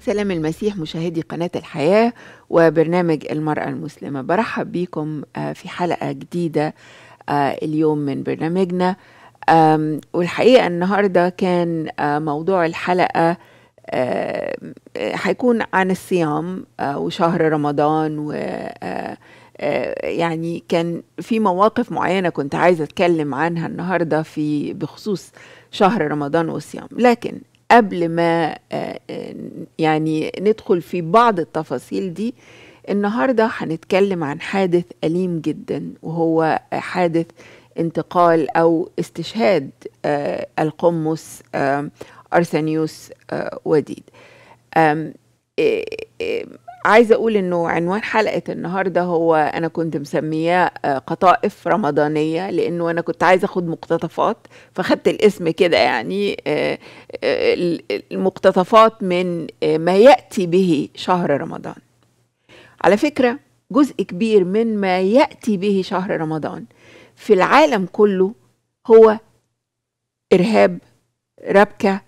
سلام المسيح مشاهدي قناة الحياة وبرنامج المرأة المسلمة برحب بيكم آه، في حلقة جديدة آه، اليوم من برنامجنا والحقيقة النهاردة كان آه، موضوع الحلقة هيكون عن الصيام وشهر رمضان و يعني كان في مواقف معينة كنت عايزة أتكلم عنها النهاردة في بخصوص شهر رمضان والصيام لكن قبل ما آه، آه، يعني ندخل في بعض التفاصيل دي النهارده هنتكلم عن حادث أليم جدا وهو حادث انتقال أو استشهاد آه، القمص أرسنيوس وديد عايزه اقول انه عنوان حلقه النهارده هو انا كنت مسمياه آه، قطائف رمضانيه لانه انا كنت عايزه اخد مقتطفات فاخدت الاسم كده يعني آه، آه، المقتطفات من ما ياتي به شهر رمضان على فكره جزء كبير من ما ياتي به شهر رمضان في العالم كله هو ارهاب ربكه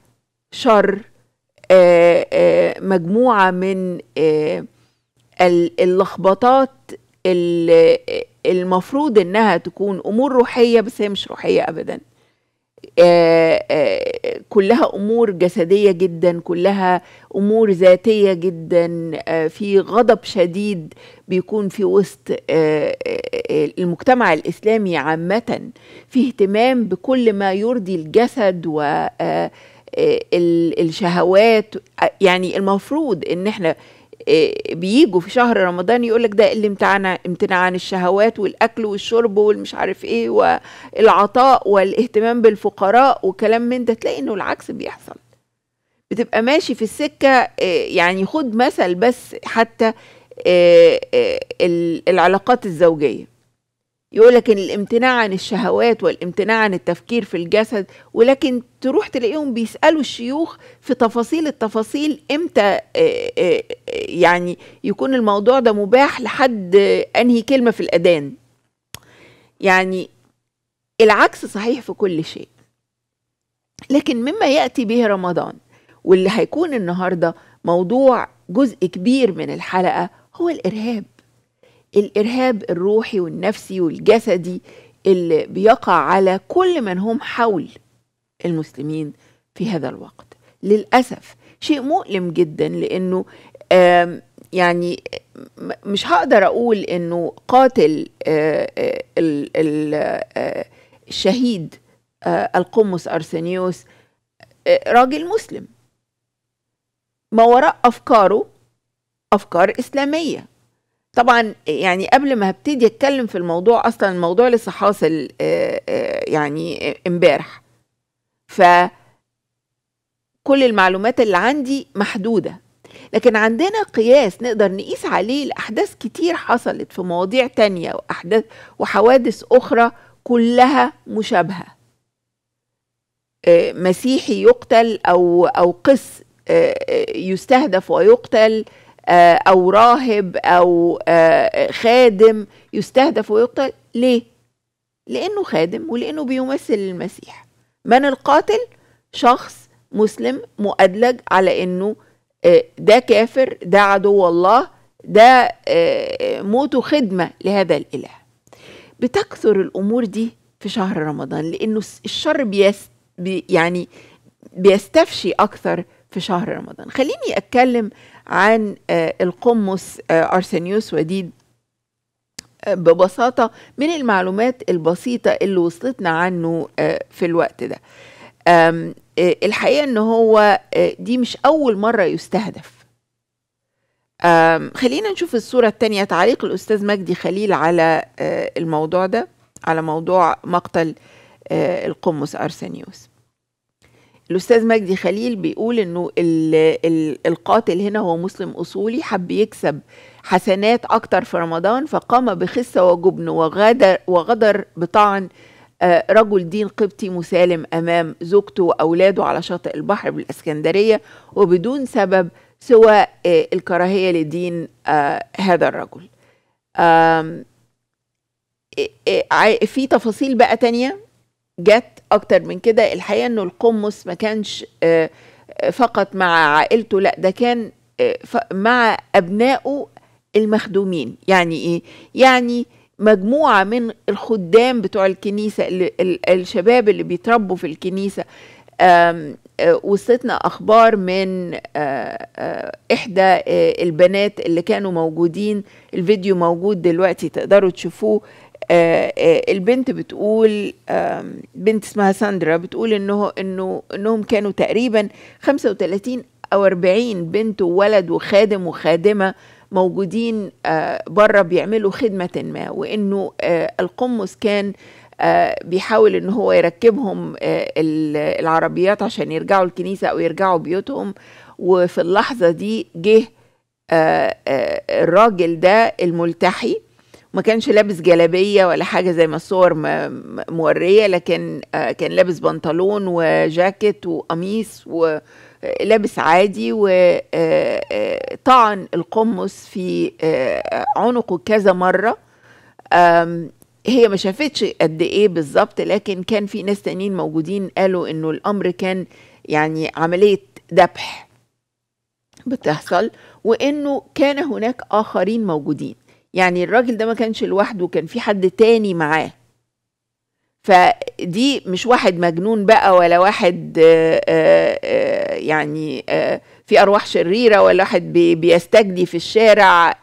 شر آه، آه، مجموعه من آه، اللخبطات المفروض انها تكون امور روحيه بس هي مش روحيه ابدا كلها امور جسديه جدا كلها امور ذاتيه جدا في غضب شديد بيكون في وسط المجتمع الاسلامي عامه في اهتمام بكل ما يرضي الجسد و آه، الشهوات يعني المفروض ان احنا آه، بيجوا في شهر رمضان يقول لك ده الامتناع امتنع عن الشهوات والاكل والشرب والمش عارف ايه والعطاء والاهتمام بالفقراء وكلام من ده تلاقي انه العكس بيحصل بتبقى ماشي في السكه آه، يعني خد مثل بس حتى العلاقات الزوجيه يقول لك الامتناع عن الشهوات والامتناع عن التفكير في الجسد ولكن تروح تلاقيهم بيسألوا الشيوخ في تفاصيل التفاصيل امتى آه، آه، آه، يعني يكون الموضوع ده مباح لحد انهي كلمة في الأذان يعني العكس صحيح في كل شيء لكن مما يأتي به رمضان واللي هيكون النهاردة موضوع جزء كبير من الحلقة هو الإرهاب الارهاب الروحي والنفسي والجسدي اللي بيقع على كل من هم حول المسلمين في هذا الوقت للاسف شيء مؤلم جدا لانه يعني مش هقدر اقول انه قاتل الشهيد القمص ارسنيوس راجل مسلم ما وراء افكاره افكار اسلاميه طبعا يعني قبل ما هبتدي اتكلم في الموضوع اصلا الموضوع لسه حاصل آه، آه، يعني امبارح ف كل المعلومات اللي عندي محدوده لكن عندنا قياس نقدر نقيس عليه لاحداث كتير حصلت في مواضيع تانية واحداث وحوادث اخرى كلها مشابهه آه، مسيحي يقتل او او قس يستهدف ويقتل آه، او راهب او آه، خادم يستهدف ويقتل ليه لانه خادم ولانه بيمثل المسيح من القاتل شخص مسلم مؤدلج على انه آه، ده كافر ده عدو الله ده موته خدمه لهذا الاله بتكثر الامور دي في شهر رمضان لانه الشر بيست يعني بيستفشي اكثر في شهر رمضان خليني اتكلم عن آه، القمص آه، أرسنيوس وديد آه، ببساطة من المعلومات البسيطة اللي وصلتنا عنه في الوقت ده الحقيقة أنه هو دي مش أول مرة يستهدف خلينا نشوف الصورة التانية تعليق الأستاذ مجدي خليل على الموضوع ده على موضوع مقتل القمص أرسنيوس الاستاذ مجدي خليل بيقول انه القاتل هنا هو مسلم اصولي حب يكسب حسنات اكتر في رمضان فقام بخسه وجبن وغدر وغدر بطعن آه، رجل دين قبطي مسالم امام زوجته واولاده على شاطئ البحر بالاسكندريه وبدون سبب سوى آه، الكراهيه لدين آه، هذا الرجل في تفاصيل بقى تانية جت اكتر من كده الحقيقه انه القمص ما كانش آه، آه، فقط مع عائلته لا ده كان آه، مع ابنائه المخدومين يعني ايه يعني مجموعه من الخدام بتوع الكنيسه الشباب اللي بيتربوا في الكنيسه وصلتنا اخبار من احدى البنات اللي كانوا موجودين الفيديو موجود دلوقتي تقدروا تشوفوه آه، آه، البنت بتقول بنت اسمها ساندرا بتقول انه انه انهم كانوا تقريبا 35 او 40 بنت وولد وخادم وخادمه موجودين آه، بره بيعملوا خدمه ما وانه القمص كان بيحاول ان هو يركبهم العربيات عشان يرجعوا الكنيسه او يرجعوا بيوتهم وفي اللحظه دي جه الراجل ده الملتحي ما كانش لابس جلابيه ولا حاجه زي ما الصور موريه لكن آه، كان لابس بنطلون وجاكيت وقميص ولابس عادي وطعن آه، آه، القمص في عنقه كذا مره هي ما شافتش قد ايه بالظبط لكن كان في ناس تانيين موجودين قالوا انه الامر كان يعني عمليه ذبح بتحصل وانه كان هناك اخرين موجودين يعني الراجل ده ما كانش لوحده كان في حد تاني معاه فدي مش واحد مجنون بقى ولا واحد آآ آه، آآ آه، آه، يعني آآ في ارواح شريره ولا واحد بيستجدي في الشارع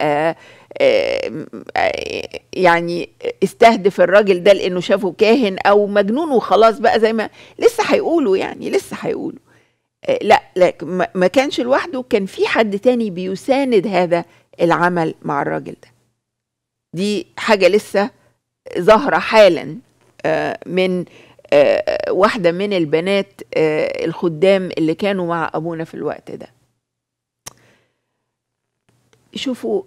يعني استهدف الراجل ده لانه شافه كاهن او مجنون وخلاص بقى زي ما لسه هيقولوا يعني لسه هيقولوا لا لا ما كانش لوحده كان في حد تاني بيساند هذا العمل مع الراجل ده دي حاجة لسه ظاهرة حالا آه، من آه، واحدة من البنات آه، الخدام اللي كانوا مع أبونا في الوقت ده شوفوا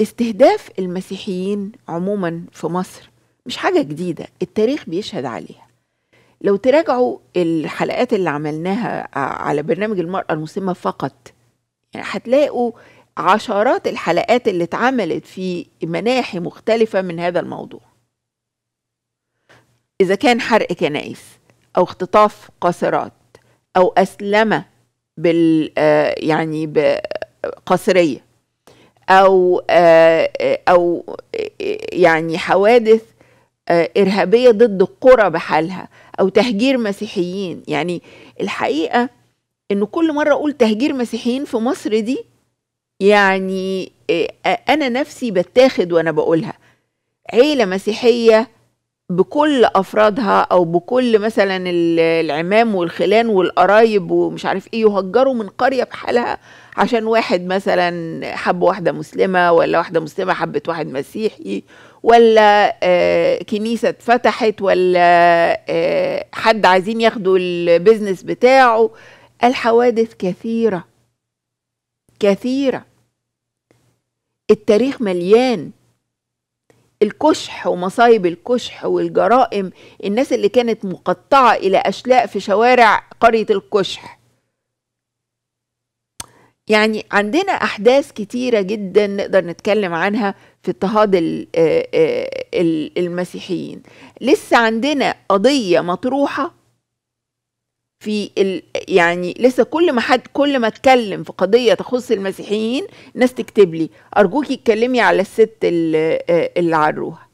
استهداف المسيحيين عموما في مصر مش حاجة جديدة التاريخ بيشهد عليها لو تراجعوا الحلقات اللي عملناها على برنامج المرأة المسلمة فقط يعني هتلاقوا عشرات الحلقات اللي اتعملت في مناحي مختلفة من هذا الموضوع إذا كان حرق كنائس أو اختطاف قاصرات أو أسلمة بال آه، يعني بقصرية أو آه، أو يعني حوادث آه، إرهابية ضد القرى بحالها أو تهجير مسيحيين يعني الحقيقة إن كل مرة أقول تهجير مسيحيين في مصر دي يعني آه، آه، انا نفسي بتاخد وانا بقولها عيله مسيحيه بكل افرادها او بكل مثلا العمام والخلان والقرايب ومش عارف ايه يهجروا من قريه بحالها عشان واحد مثلا حب واحده مسلمه ولا واحده مسلمه حبت واحد مسيحي ولا آه، كنيسه اتفتحت ولا حد عايزين ياخدوا البيزنس بتاعه الحوادث كثيره كثيره التاريخ مليان الكشح ومصايب الكشح والجرائم الناس اللي كانت مقطعة إلى أشلاء في شوارع قرية الكشح يعني عندنا أحداث كتيرة جدا نقدر نتكلم عنها في اضطهاد آه، آه، المسيحيين لسه عندنا قضية مطروحة في ال... يعني لسه كل ما حد كل ما اتكلم في قضيه تخص المسيحيين ناس تكتب لي ارجوكي اتكلمي على الست اللي عروها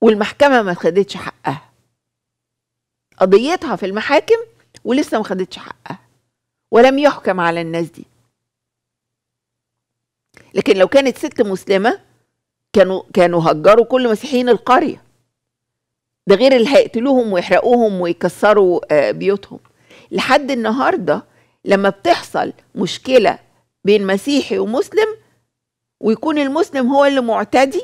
والمحكمه ما خدتش حقها قضيتها في المحاكم ولسه ما خدتش حقها ولم يحكم على الناس دي لكن لو كانت ست مسلمه كانوا كانوا هجروا كل مسيحيين القريه ده غير اللي هيقتلوهم ويحرقوهم ويكسروا آه، بيوتهم لحد النهارده لما بتحصل مشكله بين مسيحي ومسلم ويكون المسلم هو اللي معتدي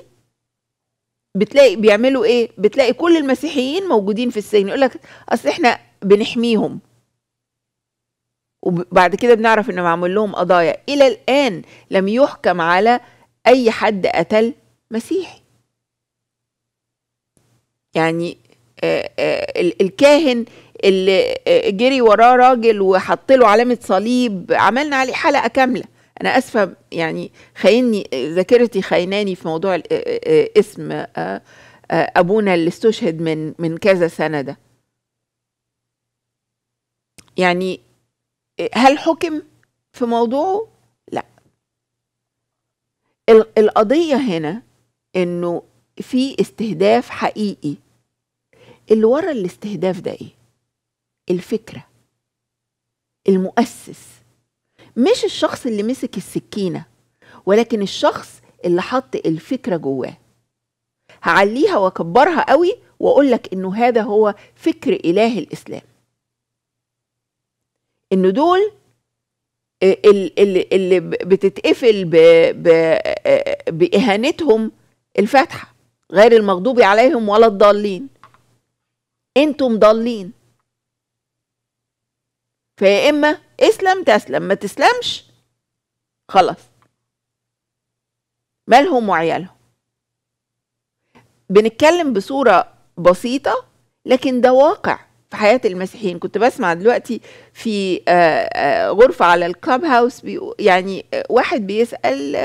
بتلاقي بيعملوا ايه بتلاقي كل المسيحيين موجودين في السجن يقول لك اصل احنا بنحميهم وبعد كده بنعرف انه معمول لهم قضايا الى الان لم يحكم على اي حد قتل مسيحي يعني آه، آه، الكاهن اللي آه، جري وراه راجل وحط له علامه صليب عملنا عليه حلقه كامله انا اسفه يعني خايني ذاكرتي خايناني في موضوع اسم ابونا اللي استشهد من من كذا سنه ده يعني هل حكم في موضوعه لا القضيه هنا انه في استهداف حقيقي اللي ورا الاستهداف ده ايه الفكره المؤسس مش الشخص اللي مسك السكينه ولكن الشخص اللي حط الفكره جواه هعليها واكبرها قوي واقول لك انه هذا هو فكر اله الاسلام ان دول اللي بتتقفل باهانتهم الفاتحه غير المغضوب عليهم ولا الضالين انتم ضالين فيا اما اسلم تسلم ما تسلمش خلاص مالهم وعيالهم بنتكلم بصوره بسيطه لكن ده واقع في حياه المسيحيين كنت بسمع دلوقتي في آه، آه، غرفه على الكلاب هاوس يعني آه، واحد بيسال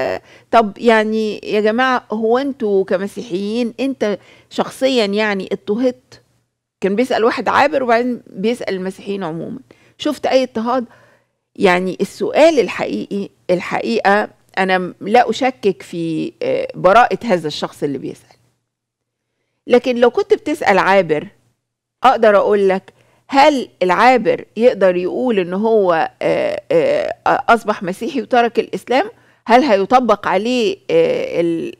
طب يعني يا جماعه هو انتوا كمسيحيين انت شخصيا يعني اضطهدت كان بيسال واحد عابر وبعدين بيسال المسيحيين عموما شفت اي اضطهاد يعني السؤال الحقيقي الحقيقه انا لا اشكك في براءه هذا الشخص اللي بيسال لكن لو كنت بتسال عابر اقدر اقول لك هل العابر يقدر يقول ان هو آه، آه، آه، اصبح مسيحي وترك الاسلام هل هيطبق عليه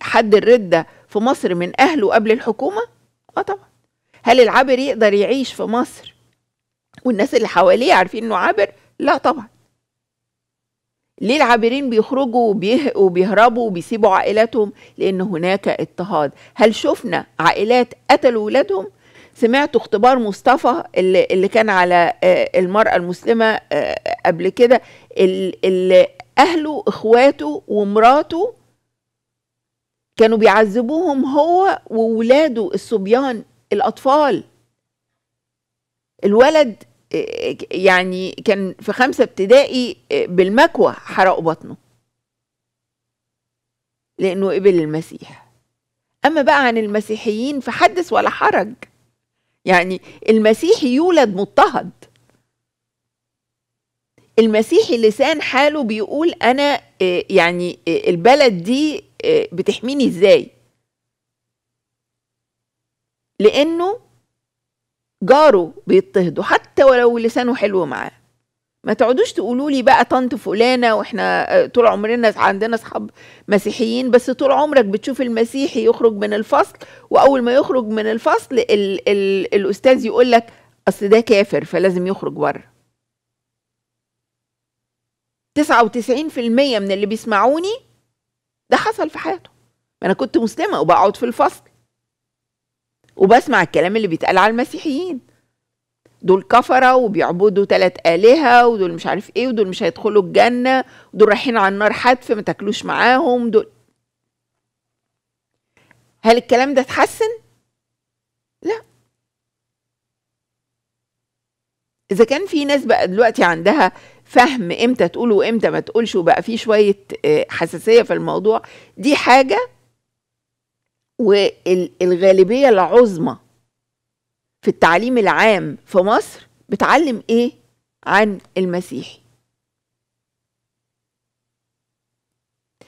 حد الردة في مصر من أهله قبل الحكومة؟ آه طبعا هل العابر يقدر يعيش في مصر والناس اللي حواليه عارفين إنه عابر؟ لا طبعا ليه العابرين بيخرجوا وبيهربوا وبيسيبوا عائلاتهم؟ لأن هناك اضطهاد هل شفنا عائلات قتلوا ولادهم؟ سمعت اختبار مصطفى اللي, اللي كان على آه، المرأة المسلمة آه، قبل كده اللي أهله إخواته ومراته كانوا بيعذبوهم هو وولاده الصبيان الأطفال الولد آه، يعني كان في خمسة ابتدائي بالمكوى حرقوا بطنه لأنه قبل المسيح أما بقى عن المسيحيين فحدث ولا حرج يعني المسيحي يولد مضطهد المسيحي لسان حاله بيقول انا آه، يعني آه، البلد دي آه، بتحميني ازاي لانه جاره بيضطهده حتى ولو لسانه حلو معاه ما تقعدوش تقولوا لي بقى طنط فلانه واحنا آه، طول عمرنا عندنا اصحاب مسيحيين بس طول عمرك بتشوف المسيحي يخرج من الفصل واول ما يخرج من الفصل الـ الـ الاستاذ يقول لك اصل ده كافر فلازم يخرج بره 99% من اللي بيسمعوني ده حصل في حياته ما انا كنت مسلمه وبقعد في الفصل وبسمع الكلام اللي بيتقال على المسيحيين دول كفرة وبيعبدوا تلات آلهة ودول مش عارف ايه ودول مش هيدخلوا الجنة ودول رايحين على النار حتف ما تاكلوش معاهم دول هل الكلام ده اتحسن؟ لا إذا كان في ناس بقى دلوقتي عندها فهم امتى تقول وامتى ما تقولش وبقى في شوية آه، حساسية في الموضوع دي حاجة والغالبية العظمى في التعليم العام في مصر بتعلم ايه عن المسيحي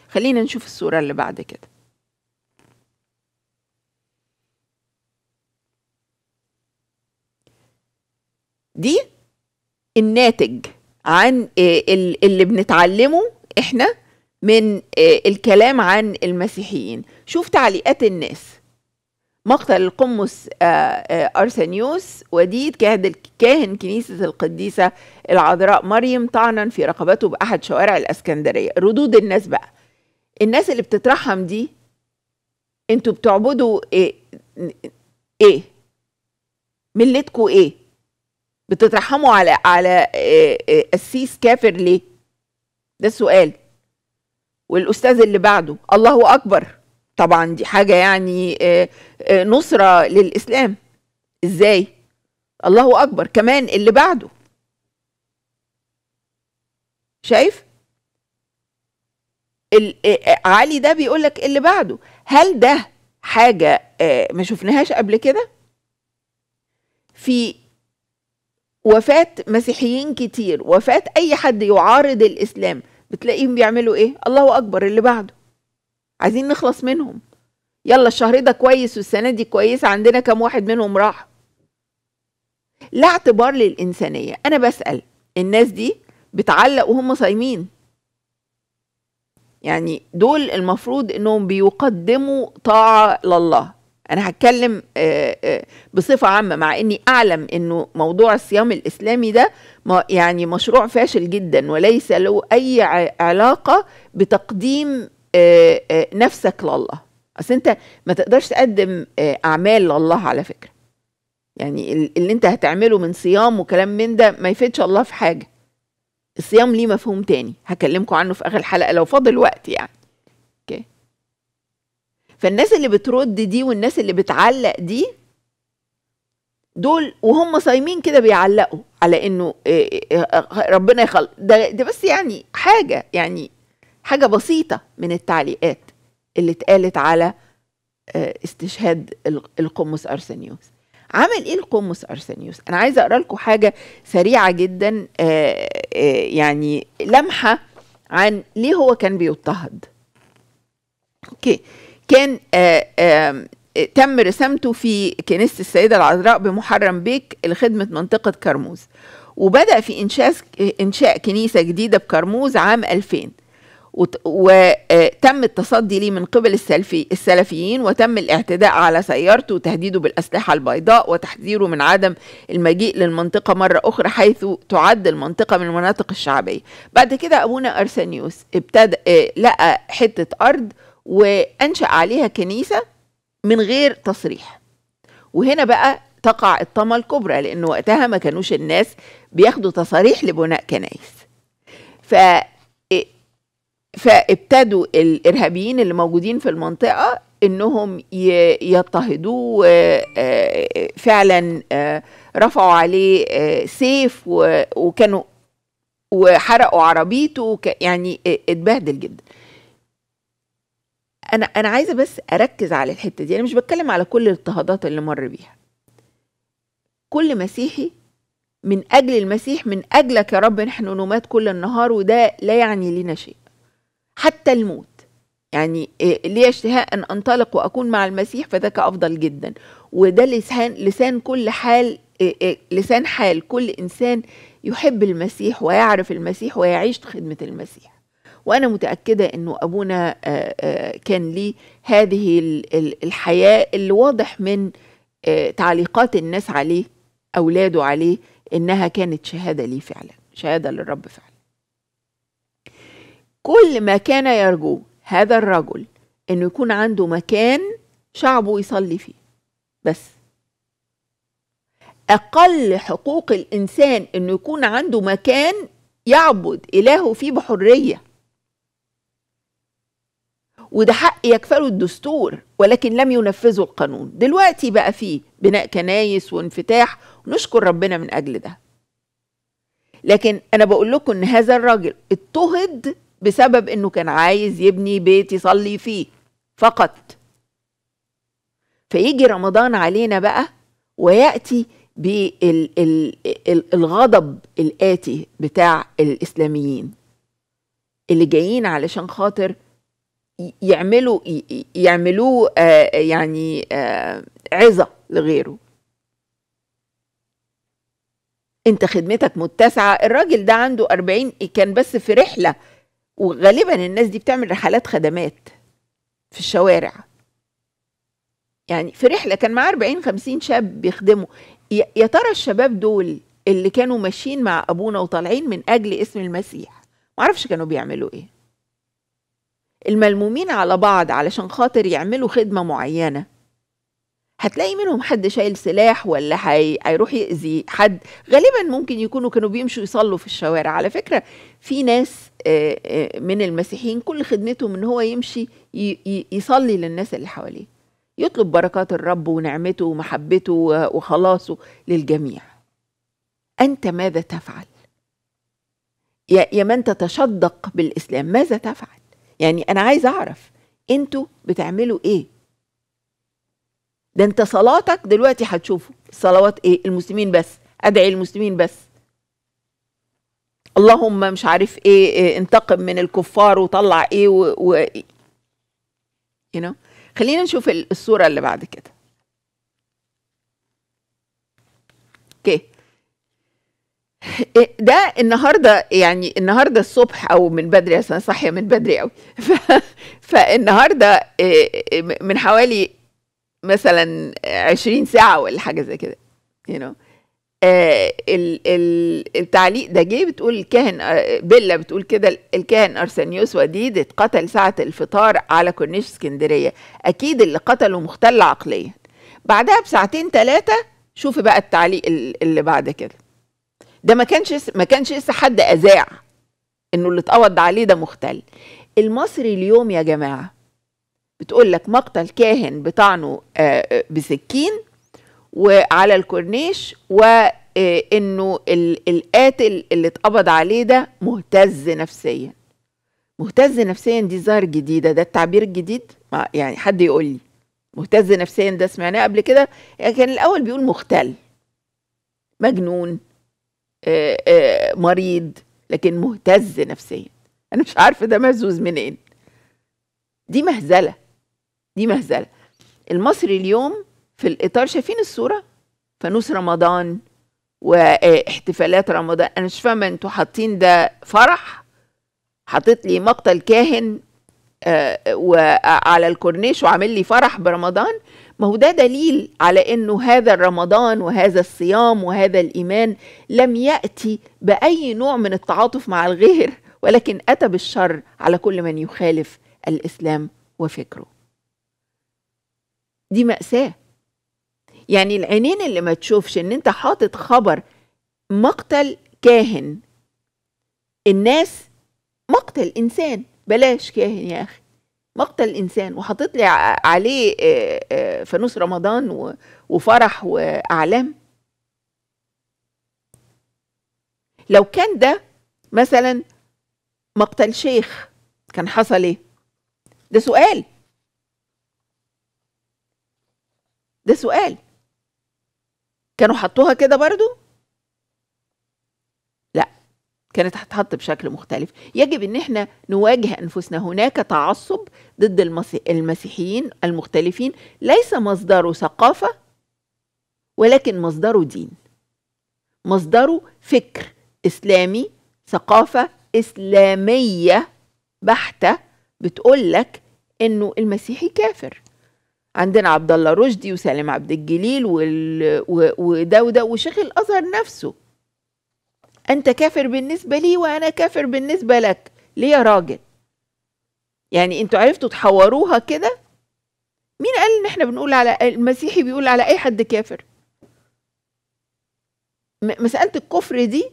خلينا نشوف الصورة اللي بعد كده دي الناتج عن اللي بنتعلمه احنا من الكلام عن المسيحيين شوف تعليقات الناس مقتل القمص آه، آه، أرسنيوس وديد كاهن كنيسة القديسة العذراء مريم طعنا في رقبته بأحد شوارع الأسكندرية ردود الناس بقى الناس اللي بتترحم دي انتوا بتعبدوا ايه ايه ملتكوا ايه بتترحموا على على قسيس آه، كافر ليه ده السؤال والاستاذ اللي بعده الله اكبر طبعا دي حاجه يعني آه، آه، نصره للاسلام ازاي الله اكبر كمان اللي بعده شايف آه، علي ده بيقول لك اللي بعده هل ده حاجه ما شفناهاش قبل كده في وفاه مسيحيين كتير وفاه اي حد يعارض الاسلام بتلاقيهم بيعملوا ايه الله اكبر اللي بعده عايزين نخلص منهم يلا الشهر ده كويس والسنة دي كويسة عندنا كم واحد منهم راح لا اعتبار للإنسانية أنا بسأل الناس دي بتعلق وهم صايمين يعني دول المفروض انهم بيقدموا طاعة لله انا هتكلم آه، آه، بصفة عامة مع اني اعلم انه موضوع الصيام الاسلامي ده يعني مشروع فاشل جدا وليس له اي علاقة بتقديم آه، آه، نفسك لله اصل انت ما تقدرش تقدم آه، اعمال لله على فكره يعني اللي انت هتعمله من صيام وكلام من ده ما يفيدش الله في حاجه الصيام ليه مفهوم تاني هكلمكم عنه في اخر الحلقه لو فاضل وقت يعني اوكي فالناس اللي بترد دي والناس اللي بتعلق دي دول وهم صايمين كده بيعلقوا على انه ربنا يخلق ده, ده بس يعني حاجه يعني حاجة بسيطة من التعليقات اللي اتقالت على آه، استشهاد القمص أرسنيوس عمل ايه القمص ارسنيوس انا عايزه اقرا لكم حاجه سريعه جدا آه، آه، يعني لمحه عن ليه هو كان بيضطهد اوكي كان تم رسامته في كنيسة السيدة العذراء بمحرم بيك لخدمة منطقة كرموز وبدأ في إنشاء كنيسة جديدة بكرموز عام 2000 وتم التصدي ليه من قبل السلفي السلفيين وتم الاعتداء على سيارته وتهديده بالأسلحة البيضاء وتحذيره من عدم المجيء للمنطقة مرة أخرى حيث تعد المنطقة من المناطق الشعبية بعد كده أبونا أرسنيوس ابتدى لقى حتة أرض وأنشأ عليها كنيسة من غير تصريح وهنا بقى تقع الطمة الكبرى لأن وقتها ما كانوش الناس بياخدوا تصاريح لبناء كنايس ف فابتدوا الارهابيين اللي موجودين في المنطقه انهم يضطهدوه آه، فعلا آه، رفعوا عليه آه، سيف وكانوا وحرقوا عربيته يعني اتبهدل جدا انا انا عايزه بس اركز على الحته دي انا مش بتكلم على كل الاضطهادات اللي مر بيها كل مسيحي من اجل المسيح من اجلك يا رب نحن نمات كل النهار وده لا يعني لنا شيء حتى الموت يعني إيه، لي اشتهاء ان انطلق واكون مع المسيح فذاك افضل جدا وده لسان لسان كل حال إيه، إيه، لسان حال كل انسان يحب المسيح ويعرف المسيح ويعيش خدمه المسيح وانا متاكده انه ابونا آه، آه، كان ليه هذه الحياه اللي واضح من آه، تعليقات الناس عليه اولاده عليه انها كانت شهاده ليه فعلا شهاده للرب فعلا كل ما كان يرجوه هذا الرجل انه يكون عنده مكان شعبه يصلي فيه بس اقل حقوق الانسان انه يكون عنده مكان يعبد الهه فيه بحريه وده حق يكفله الدستور ولكن لم ينفذه القانون دلوقتي بقى فيه بناء كنايس وانفتاح ونشكر ربنا من اجل ده لكن انا بقول لكم ان هذا الراجل اضطهد بسبب انه كان عايز يبني بيت يصلي فيه فقط فيجي رمضان علينا بقى وياتي بالغضب الاتي بتاع الاسلاميين اللي جايين علشان خاطر يعملوا يعملوه آه، يعني آه، عظه لغيره انت خدمتك متسعه الراجل ده عنده 40 كان بس في رحله وغالبا الناس دي بتعمل رحلات خدمات في الشوارع يعني في رحله كان معاه 40 50 شاب بيخدموا يا ترى الشباب دول اللي كانوا ماشيين مع ابونا وطالعين من اجل اسم المسيح معرفش كانوا بيعملوا ايه الملمومين على بعض علشان خاطر يعملوا خدمه معينه هتلاقي منهم حد شايل سلاح ولا هيروح حي... يأذي حد غالبا ممكن يكونوا كانوا بيمشوا يصلوا في الشوارع على فكرة في ناس من المسيحيين كل خدمتهم ان هو يمشي يصلي للناس اللي حواليه يطلب بركات الرب ونعمته ومحبته وخلاصه للجميع انت ماذا تفعل يا من تتشدق بالاسلام ماذا تفعل يعني انا عايز اعرف انتوا بتعملوا ايه ده انت صلاتك دلوقتي هتشوفه صلوات ايه المسلمين بس ادعي المسلمين بس اللهم مش عارف ايه, إيه انتقم من الكفار وطلع ايه و, و إيه. you know? خلينا نشوف الصوره اللي بعد كده اوكي اه، ده النهارده يعني النهارده الصبح او من بدري انا صاحيه من بدري قوي ف... فالنهارده اه، اه، من حوالي مثلا 20 ساعه ولا حاجه زي كده you know. آه ال ال التعليق ده جه بتقول الكاهن آه بيلا بتقول كده الكاهن ارسنيوس وديد اتقتل ساعه الفطار على كورنيش اسكندريه اكيد اللي قتله مختل عقليا بعدها بساعتين ثلاثه شوف بقى التعليق اللي بعد كده ده ما كانش ما كانش لسه حد اذاع انه اللي اتقبض عليه ده مختل المصري اليوم يا جماعه بتقول لك مقتل كاهن بطعنه آه، آه، بسكين وعلى الكورنيش وانه آه، القاتل اللي اتقبض عليه ده مهتز نفسيا مهتز نفسيا دي ظاهر جديدة ده التعبير الجديد يعني حد يقول لي مهتز نفسيا ده سمعناه قبل كده يعني كان الأول بيقول مختل مجنون مريض لكن مهتز نفسيا أنا مش عارفة ده مهزوز منين دي مهزلة دي مهزله المصري اليوم في الاطار شايفين الصوره فانوس رمضان واحتفالات رمضان انا مش فاهمه انتوا حاطين ده فرح حاطط لي مقتل كاهن آه، وعلى الكورنيش وعامل لي فرح برمضان ما هو ده دليل على انه هذا الرمضان وهذا الصيام وهذا الايمان لم ياتي باي نوع من التعاطف مع الغير ولكن اتى بالشر على كل من يخالف الاسلام وفكره دي مأساة يعني العينين اللي ما تشوفش ان انت حاطط خبر مقتل كاهن الناس مقتل انسان بلاش كاهن يا اخي مقتل انسان وحاطط لي عليه آه، آه، فانوس رمضان وفرح واعلام لو كان ده مثلا مقتل شيخ كان حصل ايه ده سؤال ده سؤال كانوا حطوها كده برضو لا كانت هتتحط بشكل مختلف يجب ان احنا نواجه انفسنا هناك تعصب ضد المسيحيين المختلفين ليس مصدره ثقافه ولكن مصدره دين مصدره فكر اسلامي ثقافه اسلاميه بحته بتقول لك انه المسيحي كافر عندنا عبد الله رشدي وسالم عبد الجليل وال... و... وده وده وشيخ الازهر نفسه انت كافر بالنسبه لي وانا كافر بالنسبه لك ليه يا راجل يعني انتوا عرفتوا تحوروها كده مين قال ان احنا بنقول على المسيحي بيقول على اي حد كافر مساله الكفر دي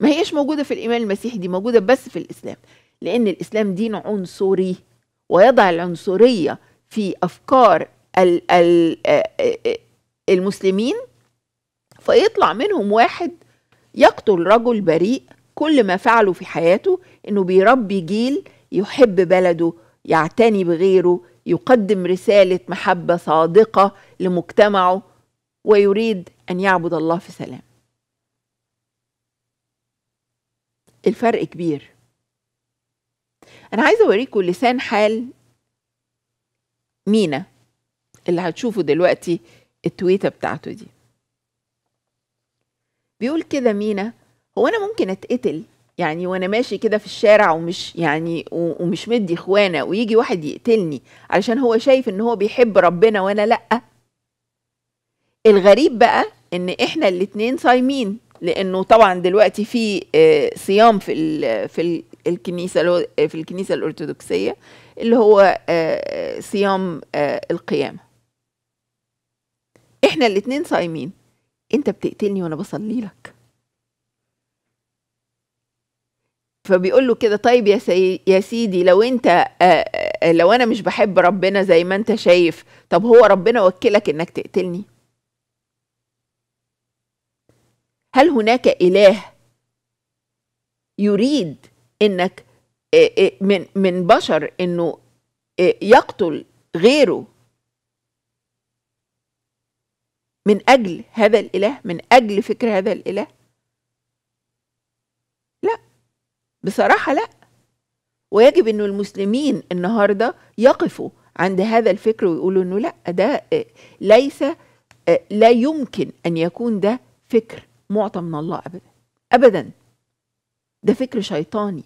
ما هيش موجوده في الايمان المسيحي دي موجوده بس في الاسلام لان الاسلام دين عنصري ويضع العنصريه في افكار المسلمين فيطلع منهم واحد يقتل رجل بريء كل ما فعله في حياته انه بيربي جيل يحب بلده يعتني بغيره يقدم رساله محبه صادقه لمجتمعه ويريد ان يعبد الله في سلام الفرق كبير انا عايزه اوريكم لسان حال مينا اللي هتشوفوا دلوقتي التويته بتاعته دي بيقول كده مينا هو انا ممكن اتقتل يعني وانا ماشي كده في الشارع ومش يعني ومش مدي اخوانا ويجي واحد يقتلني علشان هو شايف ان هو بيحب ربنا وانا لا الغريب بقى ان احنا الاتنين صايمين لانه طبعا دلوقتي في آه، صيام في في الكنيسة في الكنيسة الأرثوذكسية اللي هو آه، آه، صيام آه، القيامة احنا الاتنين صايمين انت بتقتلني وانا بصلي لك فبيقول له كده طيب يا, سي... يا سيدي لو انت لو انا مش بحب ربنا زي ما انت شايف طب هو ربنا وكلك انك تقتلني هل هناك اله يريد انك من من بشر انه يقتل غيره من اجل هذا الاله من اجل فكر هذا الاله لا بصراحه لا ويجب انه المسلمين النهارده يقفوا عند هذا الفكر ويقولوا انه لا ده ليس لا يمكن ان يكون ده فكر معطى من الله ابدا ابدا ده فكر شيطاني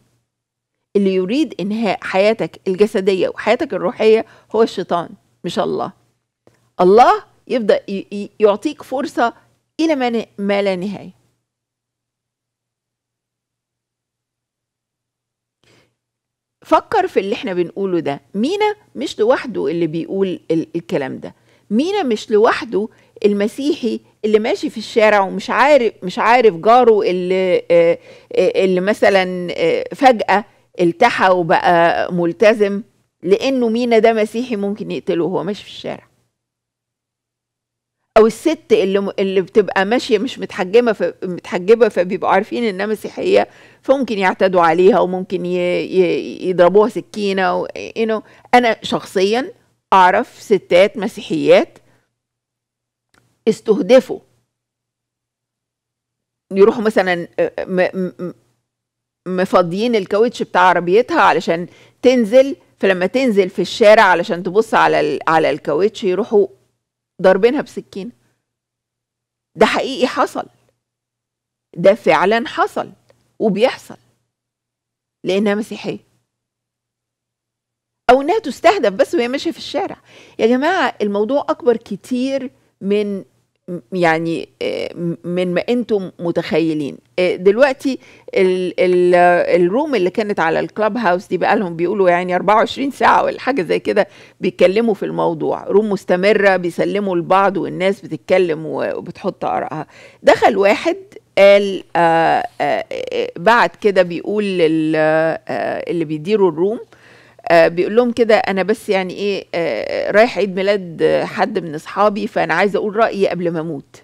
اللي يريد انهاء حياتك الجسديه وحياتك الروحيه هو الشيطان مش الله الله يبدا يعطيك فرصه الى ما لا نهايه فكر في اللي احنا بنقوله ده مينا مش لوحده اللي بيقول الكلام ده مينا مش لوحده المسيحي اللي ماشي في الشارع ومش عارف مش عارف جاره اللي آه، آه، اللي مثلا آه، فجأة التحى وبقى ملتزم لانه مينا ده مسيحي ممكن يقتله وهو ماشي في الشارع او الست اللي اللي بتبقى ماشيه مش متحجمه متحجبه فبيبقوا عارفين انها مسيحيه فممكن يعتدوا عليها وممكن يضربوها سكينه و... انا شخصيا أعرف ستات مسيحيات استهدفوا يروحوا مثلا آه، مفضيين الكاوتش بتاع عربيتها علشان تنزل فلما تنزل في الشارع علشان تبص على على الكاوتش يروحوا ضاربينها بسكين ده حقيقي حصل ده فعلا حصل وبيحصل لانها مسيحيه او انها تستهدف بس وهي ماشيه في الشارع يا جماعه الموضوع اكبر كتير من يعني آه، من ما انتم متخيلين آه، دلوقتي الروم اللي كانت على الكلاب هاوس دي بقى لهم بيقولوا يعني 24 ساعه ولا حاجه زي كده بيتكلموا في الموضوع روم مستمره بيسلموا لبعض والناس بتتكلم وبتحط ارائها دخل واحد قال آه، بعت كده بيقول اللي بيديروا الروم آه، بيقول لهم كده انا بس يعني ايه آه، رايح عيد ميلاد حد من اصحابي فانا عايزه اقول رايي قبل ما اموت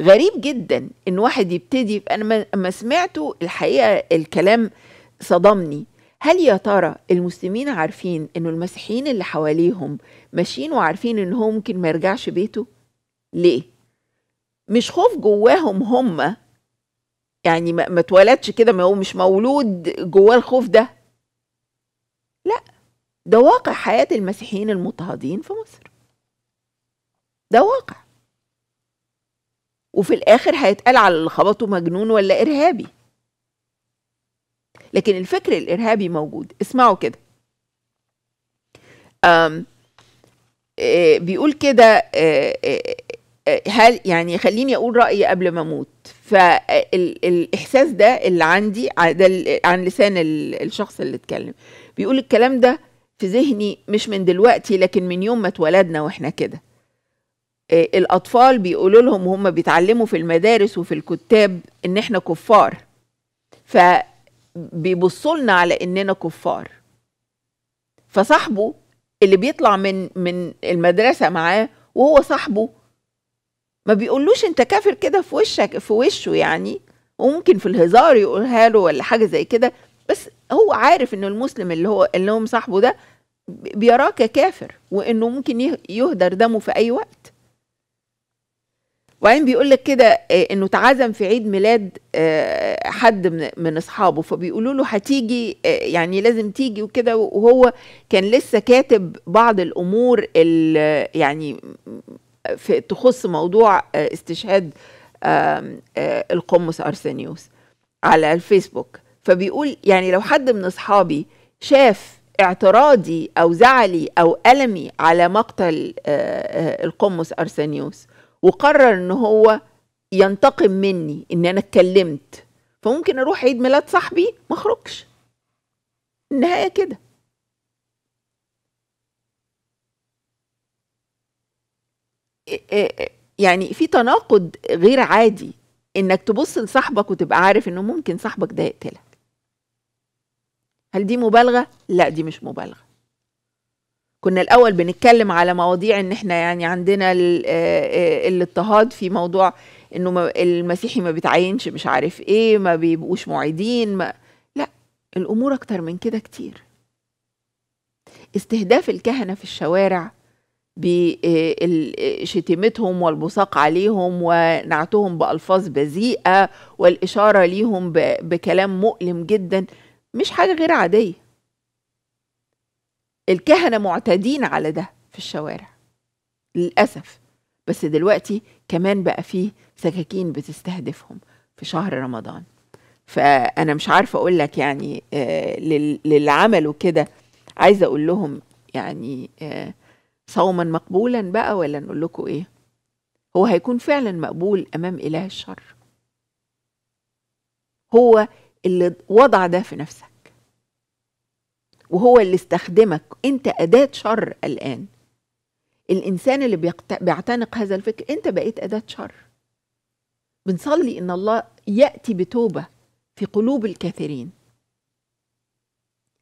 غريب جدا ان واحد يبتدي انا ما سمعته الحقيقه الكلام صدمني هل يا ترى المسلمين عارفين انه المسيحيين اللي حواليهم ماشيين وعارفين ان هو ممكن ما يرجعش بيته ليه مش خوف جواهم هم يعني ما اتولدش كده ما هو مش مولود جواه الخوف ده لا ده واقع حياة المسيحيين المضطهدين في مصر ده واقع وفي الآخر هيتقال على اللي خبطه مجنون ولا إرهابي لكن الفكر الإرهابي موجود اسمعوا كده أم آه، بيقول كده آه، آه، هل يعني خليني اقول رايي قبل ما اموت فالاحساس ده اللي عندي ده عن لسان الشخص اللي اتكلم بيقول الكلام ده في ذهني مش من دلوقتي لكن من يوم ما اتولدنا واحنا كده آه، الأطفال بيقولوا لهم وهم بيتعلموا في المدارس وفي الكتاب إن إحنا كفار فبيبصوا لنا على إننا كفار فصاحبه اللي بيطلع من من المدرسة معاه وهو صاحبه ما بيقولوش أنت كافر كده في وشك في وشه يعني وممكن في الهزار يقولها له ولا حاجة زي كده بس هو عارف ان المسلم اللي هو اللي هو مصاحبه ده بيراه ككافر وانه ممكن يهدر دمه في اي وقت وبعدين بيقول لك كده آه، انه اتعزم في عيد ميلاد آه، حد من اصحابه فبيقولوا له هتيجي آه، يعني لازم تيجي وكده وهو كان لسه كاتب بعض الامور اللي يعني في تخص موضوع استشهاد القمص ارسنيوس على الفيسبوك فبيقول يعني لو حد من اصحابي شاف اعتراضي او زعلي او المي على مقتل آه، آه، القمص ارسنيوس وقرر ان هو ينتقم مني ان انا اتكلمت فممكن اروح عيد ميلاد صاحبي ما اخرجش النهايه كده يعني في تناقض غير عادي انك تبص لصاحبك وتبقى عارف انه ممكن صاحبك ده يقتلك هل دي مبالغه لا دي مش مبالغه كنا الاول بنتكلم على مواضيع ان احنا يعني عندنا آه، آه، الاضطهاد في موضوع انه المسيحي ما بيتعينش مش عارف ايه ما بيبقوش معيدين ما لا الامور اكتر من كده كتير استهداف الكهنه في الشوارع بشتيمتهم آه، والبصاق عليهم ونعتهم بألفاظ بذيئة والإشارة ليهم بكلام مؤلم جدا مش حاجة غير عادية الكهنة معتادين على ده في الشوارع للأسف بس دلوقتي كمان بقى فيه سكاكين بتستهدفهم في شهر رمضان فأنا مش عارفة أقول لك يعني آه، للي عملوا كده عايزة أقول لهم يعني آه، صوما مقبولا بقى ولا نقول لكم إيه هو هيكون فعلا مقبول أمام إله الشر هو اللي وضع ده في نفسه وهو اللي استخدمك انت اداه شر الان الانسان اللي بيقت... بيعتنق هذا الفكر انت بقيت اداه شر بنصلي ان الله ياتي بتوبه في قلوب الكثيرين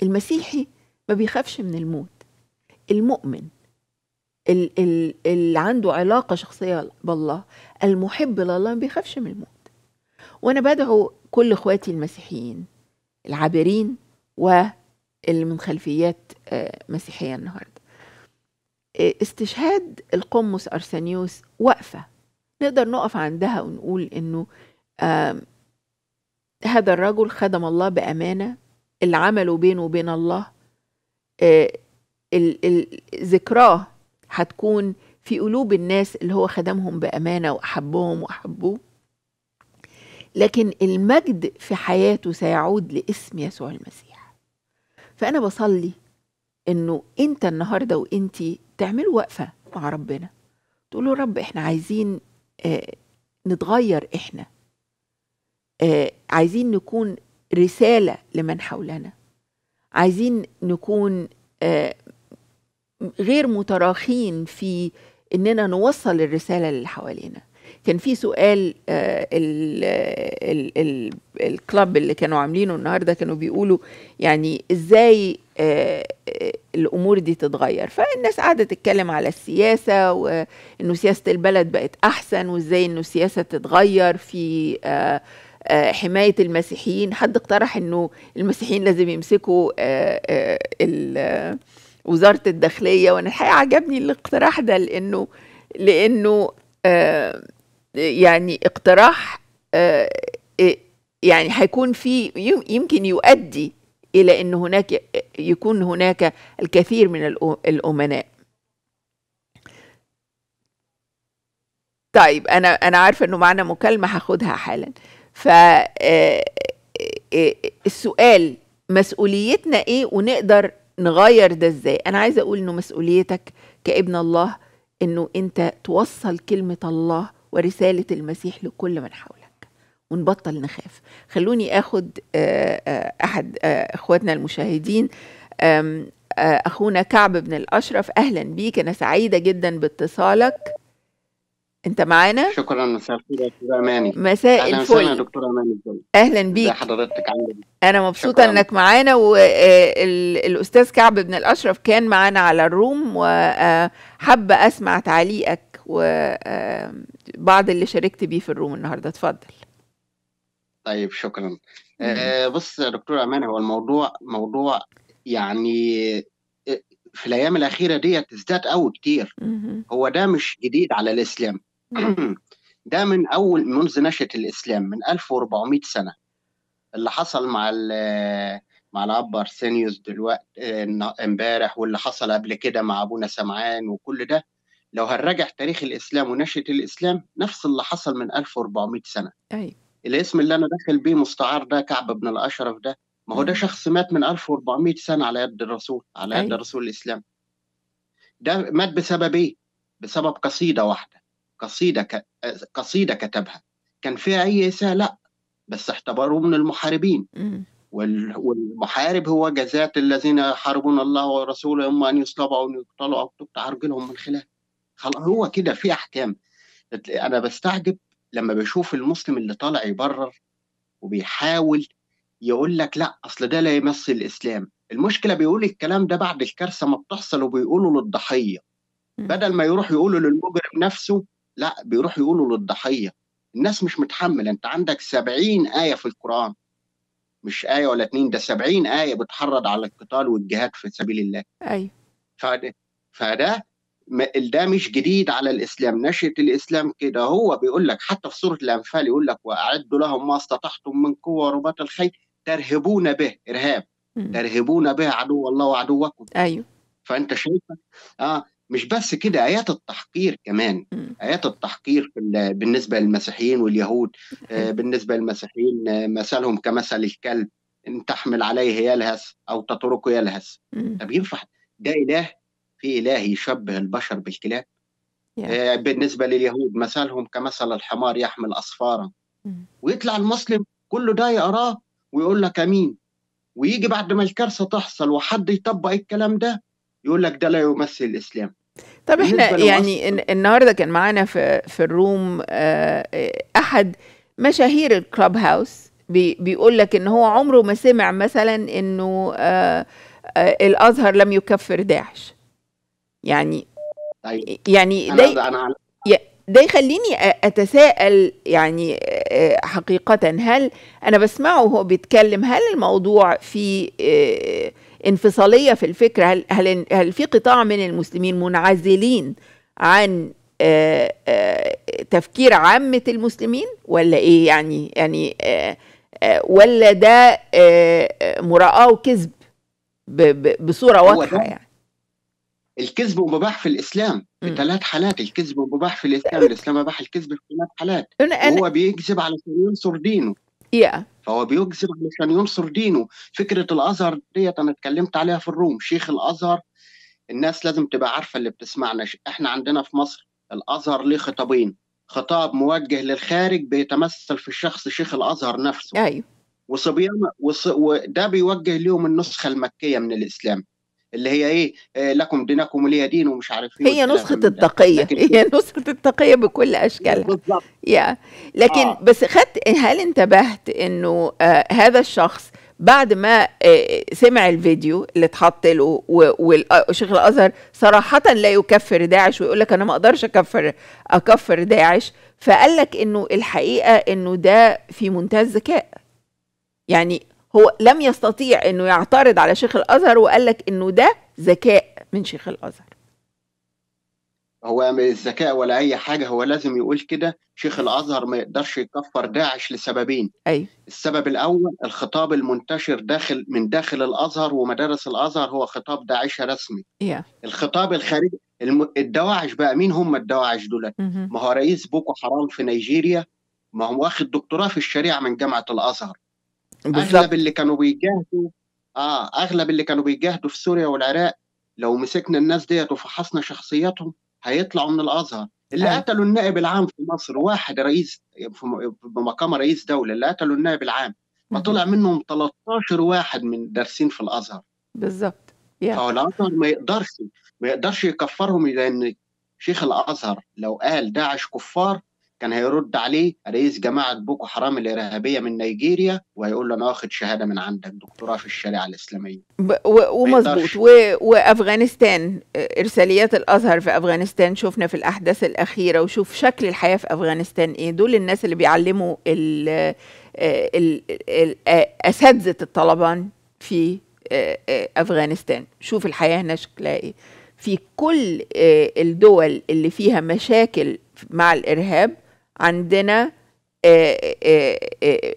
المسيحي ما بيخافش من الموت المؤمن اللي عنده علاقة شخصية بالله المحب لله ما بيخافش من الموت وأنا بدعو كل إخواتي المسيحيين العابرين و اللي من خلفيات آه، مسيحية النهاردة آه، استشهاد القمص أرسانيوس وقفة نقدر نقف عندها ونقول إنه هذا الرجل خدم الله بأمانة اللي عمله بينه وبين الله آه، ذكراه هتكون في قلوب الناس اللي هو خدمهم بأمانة وأحبهم وأحبوه لكن المجد في حياته سيعود لاسم يسوع المسيح فأنا بصلي إنه أنت النهاردة وأنت تعملوا وقفة مع ربنا تقولوا رب إحنا عايزين آه نتغير إحنا آه عايزين نكون رسالة لمن حولنا عايزين نكون آه غير متراخين في إننا نوصل الرسالة للي حوالينا كان في سؤال آه، الكلاب اللي كانوا عاملينه النهارده كانوا بيقولوا يعني ازاي آه، الامور دي تتغير فالناس قاعده تتكلم على السياسه وانه سياسه البلد بقت احسن وازاي انه السياسه تتغير في آه، حمايه المسيحيين حد اقترح انه المسيحيين لازم يمسكوا وزاره الداخليه وانا الحقيقه عجبني الاقتراح ده لانه لانه يعني اقتراح آه، آه، يعني هيكون في يمكن يؤدي الى ان هناك يكون هناك الكثير من الامناء طيب انا انا عارفه انه معانا مكالمه هاخدها حالا ف آه، السؤال مسؤوليتنا ايه ونقدر نغير ده ازاي انا عايزه اقول انه مسؤوليتك كابن الله انه انت توصل كلمه الله ورسالة المسيح لكل من حولك ونبطل نخاف خلوني أخد آه، آه، أحد آه، أخواتنا المشاهدين أخونا كعب بن الأشرف أهلا بيك أنا سعيدة جدا باتصالك انت معانا شكرا مساء الخير يا دكتوره اماني مساء الفل اهلا دكتوره اماني اهلا بيك حضرتك عندي. إيه؟ انا مبسوطه انك معانا والاستاذ كعب بن الاشرف كان معانا على الروم وحابه اسمع تعليقك وبعض اللي شاركت بيه في الروم النهارده اتفضل طيب شكرا آه، بص يا دكتور امان هو الموضوع موضوع يعني آه، في الايام الاخيره ديت ازداد قوي كتير مم. هو ده مش جديد على الاسلام ده من اول منذ نشاه الاسلام من 1400 سنه اللي حصل مع آه، مع الاب ارسينيوس دلوقتي امبارح واللي حصل قبل كده مع ابونا سمعان وكل ده لو هنراجع تاريخ الإسلام ونشأة الإسلام نفس اللي حصل من 1400 سنة أي. أيوة. الاسم اللي أنا داخل بيه مستعار ده كعب بن الأشرف ده ما هو ده شخص مات من 1400 سنة على يد الرسول على يد أي. أيوة. رسول الإسلام ده مات بسبب إيه؟ بسبب قصيدة واحدة قصيدة ك... قصيدة كتبها كان فيها أي إساءة؟ لأ بس اعتبروه من المحاربين وال... والمحارب هو جزاة الذين يحاربون الله ورسوله إما أن يصلبوا أو يقتلوا أو تقطع أرجلهم من خلاف خلاص هو كده في احكام انا بستعجب لما بشوف المسلم اللي طالع يبرر وبيحاول يقول لك لا اصل ده لا يمس الاسلام المشكله بيقول الكلام ده بعد الكارثه ما بتحصل وبيقولوا للضحيه بدل ما يروح يقولوا للمجرم نفسه لا بيروح يقولوا للضحيه الناس مش متحمل انت عندك سبعين آية في القرآن مش آية ولا اتنين ده سبعين آية بتحرض على القتال والجهاد في سبيل الله أيوة. فده, فده ده مش جديد على الاسلام نشاه الاسلام كده هو بيقول لك حتى في سوره الانفال يقول لك واعدوا لهم ما استطعتم من قوه ورباط الخيل ترهبون به ارهاب ترهبون به عدو الله وعدوكم ايوه فانت شايف اه مش بس كده ايات التحقير كمان ايات التحقير بالنسبه للمسيحيين واليهود آه أيوه. بالنسبه للمسيحيين آه، مثلهم كمثل الكلب ان تحمل عليه يلهث او تتركه يلهث طب ينفع ده اله في إله يشبه البشر بالكلاب yeah. آه، بالنسبة لليهود مثلهم كمثل الحمار يحمل أصفارا mm. ويطلع المسلم كله ده يقراه ويقول لك أمين ويجي بعد ما الكارثة تحصل وحد يطبق الكلام ده يقول لك ده لا يمثل الإسلام طب احنا يعني النهارده كان معانا في في الروم آه، احد مشاهير الكلاب هاوس بيقول لك ان هو عمره ما سمع مثلا انه آه، الازهر لم يكفر داعش يعني طيب. يعني ده ده يخليني اتساءل يعني حقيقة هل انا بسمعه وهو بيتكلم هل الموضوع في انفصالية في الفكرة هل هل هل في قطاع من المسلمين منعزلين عن تفكير عامة المسلمين ولا ايه يعني يعني ولا ده مراءة وكذب بصورة واضحة يعني الكذب مباح في الاسلام في ثلاث حالات الكذب مباح في الاسلام أه. الاسلام مباح الكذب في ثلاث حالات هو بيكذب علشان ينصر دينه يا فهو بيكذب علشان ينصر دينه فكره الازهر ديت انا اتكلمت عليها في الروم شيخ الازهر الناس لازم تبقى عارفه اللي بتسمعنا احنا عندنا في مصر الازهر ليه خطابين خطاب موجه للخارج بيتمثل في الشخص شيخ الازهر نفسه ايوه وصبيان وص... وده بيوجه لهم النسخه المكيه من الاسلام اللي هي ايه آه، لكم دينكم ولي دين ومش عارف ايه هي نسخه التقيه هي نسخه التقيه بكل اشكالها بالظبط يا لكن آه. بس خدت هل انتبهت انه آه هذا الشخص بعد ما آه سمع الفيديو اللي اتحط له والشيخ الازهر صراحه لا يكفر داعش ويقول لك انا ما اقدرش اكفر اكفر داعش فقال لك انه الحقيقه انه ده في منتهى الذكاء يعني هو لم يستطيع انه يعترض على شيخ الازهر وقال لك انه ده ذكاء من شيخ الازهر هو مش ذكاء ولا اي حاجه هو لازم يقول كده شيخ الازهر ما يقدرش يكفر داعش لسببين أي. السبب الاول الخطاب المنتشر داخل من داخل الازهر ومدارس الازهر هو خطاب داعش رسمي yeah. الخطاب الخارجي الم... الدواعش بقى مين هم الدواعش دول mm -hmm. ما هو رئيس بوكو حرام في نيجيريا ما هو واخد دكتوراه في الشريعه من جامعه الازهر اغلب اللي كانوا بيجاهدوا اه اغلب اللي كانوا بيجاهدوا في سوريا والعراق لو مسكنا الناس ديت وفحصنا شخصياتهم هيطلعوا من الازهر اللي آه. قتلوا النائب العام في مصر واحد رئيس بمقام رئيس دوله اللي قتلوا النائب العام فطلع منهم 13 واحد من دارسين في الازهر بالظبط yeah. الازهر ما يقدرش ما يقدرش يكفرهم لان شيخ الازهر لو قال داعش كفار كان هيرد عليه رئيس جماعه بوكو حرام الارهابيه من نيجيريا وهيقول له انا واخد شهاده من عندك دكتوراه في الشريعه الاسلاميه ومظبوط و... وافغانستان ارساليات الازهر في افغانستان شفنا في الاحداث الاخيره وشوف شكل الحياه في افغانستان ايه دول الناس اللي بيعلموا ال... آه، ال... ال... آه، اساتذه الطلبان في آه، افغانستان شوف الحياه هنا شكلها ايه في كل الدول اللي فيها مشاكل مع الارهاب عندنا آه، آه، آه،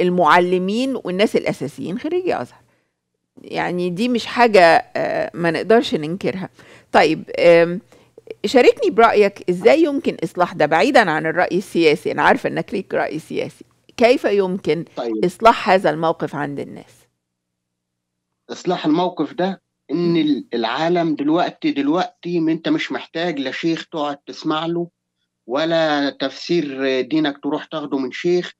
المعلمين والناس الأساسيين خريجي أزهر يعني دي مش حاجة ما نقدرش ننكرها طيب شاركني برأيك إزاي يمكن إصلاح ده بعيدا عن الرأي السياسي أنا عارفة أنك ليك رأي سياسي كيف يمكن طيب. إصلاح هذا الموقف عند الناس إصلاح الموقف ده ان العالم دلوقتي دلوقتي انت مش محتاج لشيخ تقعد تسمع له ولا تفسير دينك تروح تاخده من شيخ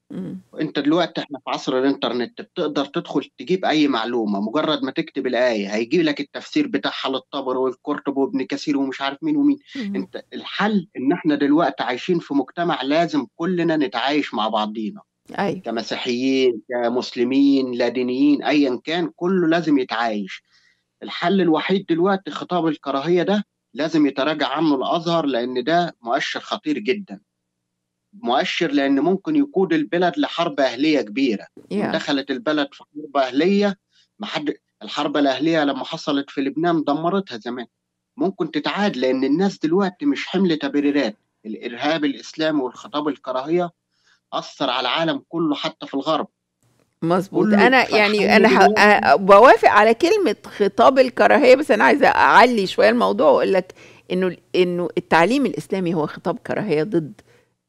انت دلوقتي احنا في عصر الانترنت بتقدر تدخل تجيب اي معلومه مجرد ما تكتب الايه هيجي لك التفسير بتاعها للطبر والقرطب وابن كثير ومش عارف مين ومين مم. انت الحل ان احنا دلوقتي عايشين في مجتمع لازم كلنا نتعايش مع بعضينا أي. أيوة. كمسيحيين كمسلمين لا دينيين ايا كان كله لازم يتعايش الحل الوحيد دلوقتي خطاب الكراهيه ده لازم يتراجع عنه الازهر لان ده مؤشر خطير جدا مؤشر لان ممكن يقود البلد لحرب اهليه كبيره yeah. دخلت البلد في حرب اهليه محد الحرب الاهليه لما حصلت في لبنان دمرتها زمان ممكن تتعاد لان الناس دلوقتي مش حمل تبريرات الارهاب الاسلامي والخطاب الكراهيه اثر على العالم كله حتى في الغرب مظبوط انا يعني انا ح... بوافق على كلمه خطاب الكراهيه بس انا عايزه اعلي شويه الموضوع واقول لك انه انه التعليم الاسلامي هو خطاب كراهيه ضد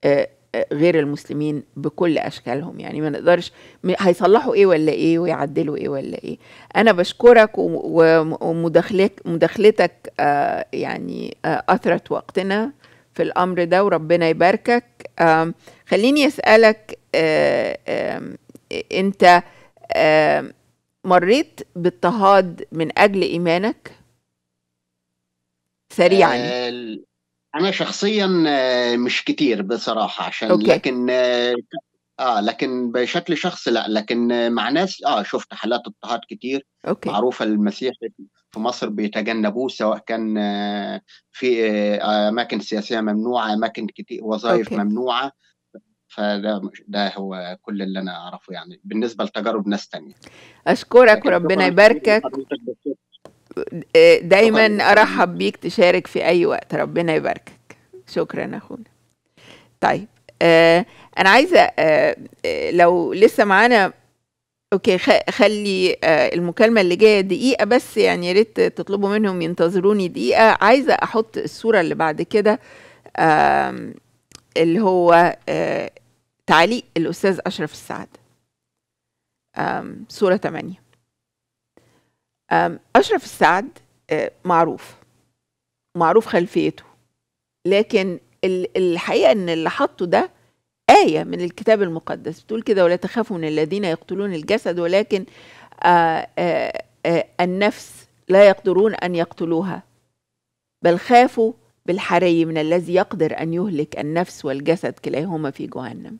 آه، آه، غير المسلمين بكل اشكالهم يعني ما نقدرش هيصلحوا ايه ولا ايه ويعدلوا ايه ولا ايه انا بشكرك ومداخلتك مداخلتك آه، يعني اثرت وقتنا في الامر ده وربنا يباركك خليني اسالك انت آه، مريت باضطهاد من اجل ايمانك سريعا آه، انا شخصيا آه، مش كتير بصراحه عشان أوكي. لكن اه لكن بشكل شخصي لا لكن مع ناس اه شفت حالات اضطهاد كتير أوكي. معروفه المسيح في مصر بيتجنبوه سواء كان في اماكن سياسيه ممنوعه اماكن كتير وظائف ممنوعه فده ده هو كل اللي انا اعرفه يعني بالنسبه لتجارب ناس تانية اشكرك وربنا يباركك آه، دايما ارحب بيك تشارك في اي وقت ربنا يباركك شكرا اخونا طيب آه انا عايزه آه, آه، لو لسه معانا اوكي خلي آه، المكالمه اللي جايه دقيقه بس يعني يا ريت تطلبوا منهم ينتظروني دقيقه عايزه احط الصوره اللي بعد كده اللي هو تعليق الأستاذ أشرف السعد صورة 8 أشرف السعد آه، معروف معروف خلفيته لكن الحقيقة إن اللي حطه ده آية من الكتاب المقدس بتقول كده ولا تخافوا من الذين يقتلون الجسد ولكن آآ آه، آآ آه، النفس لا يقدرون أن يقتلوها بل خافوا بالحري من الذي يقدر أن يهلك النفس والجسد كليهما في جهنم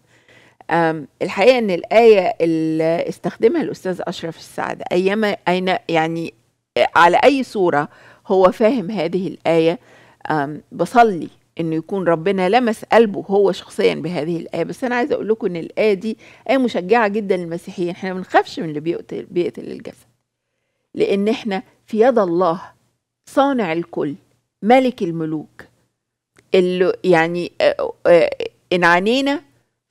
الحقيقه ان الايه اللي استخدمها الاستاذ اشرف السعد ايما اين يعني على اي صوره هو فاهم هذه الايه بصلي انه يكون ربنا لمس قلبه هو شخصيا بهذه الايه بس انا عايزه اقول لكم ان الايه دي ايه مشجعه جدا للمسيحيين احنا ما بنخافش من اللي بيقتل بيقتل الجسد لان احنا في يد الله صانع الكل ملك الملوك اللي يعني ان عانينا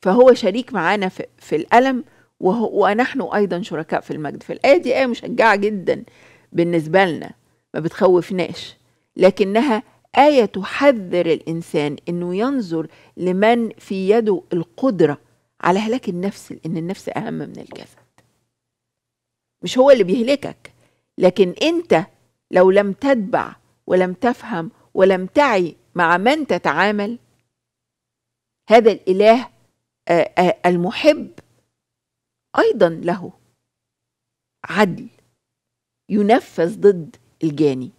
فهو شريك معانا في, في الألم وهو ونحن أيضا شركاء في المجد فالآية دي آية مشجعة جدا بالنسبة لنا ما بتخوفناش لكنها آية تحذر الإنسان إنه ينظر لمن في يده القدرة على هلاك النفس لأن النفس أهم من الجسد مش هو اللي بيهلكك لكن أنت لو لم تتبع ولم تفهم ولم تعي مع من تتعامل هذا الإله آه، آه، المحب ايضا له عدل ينفذ ضد الجاني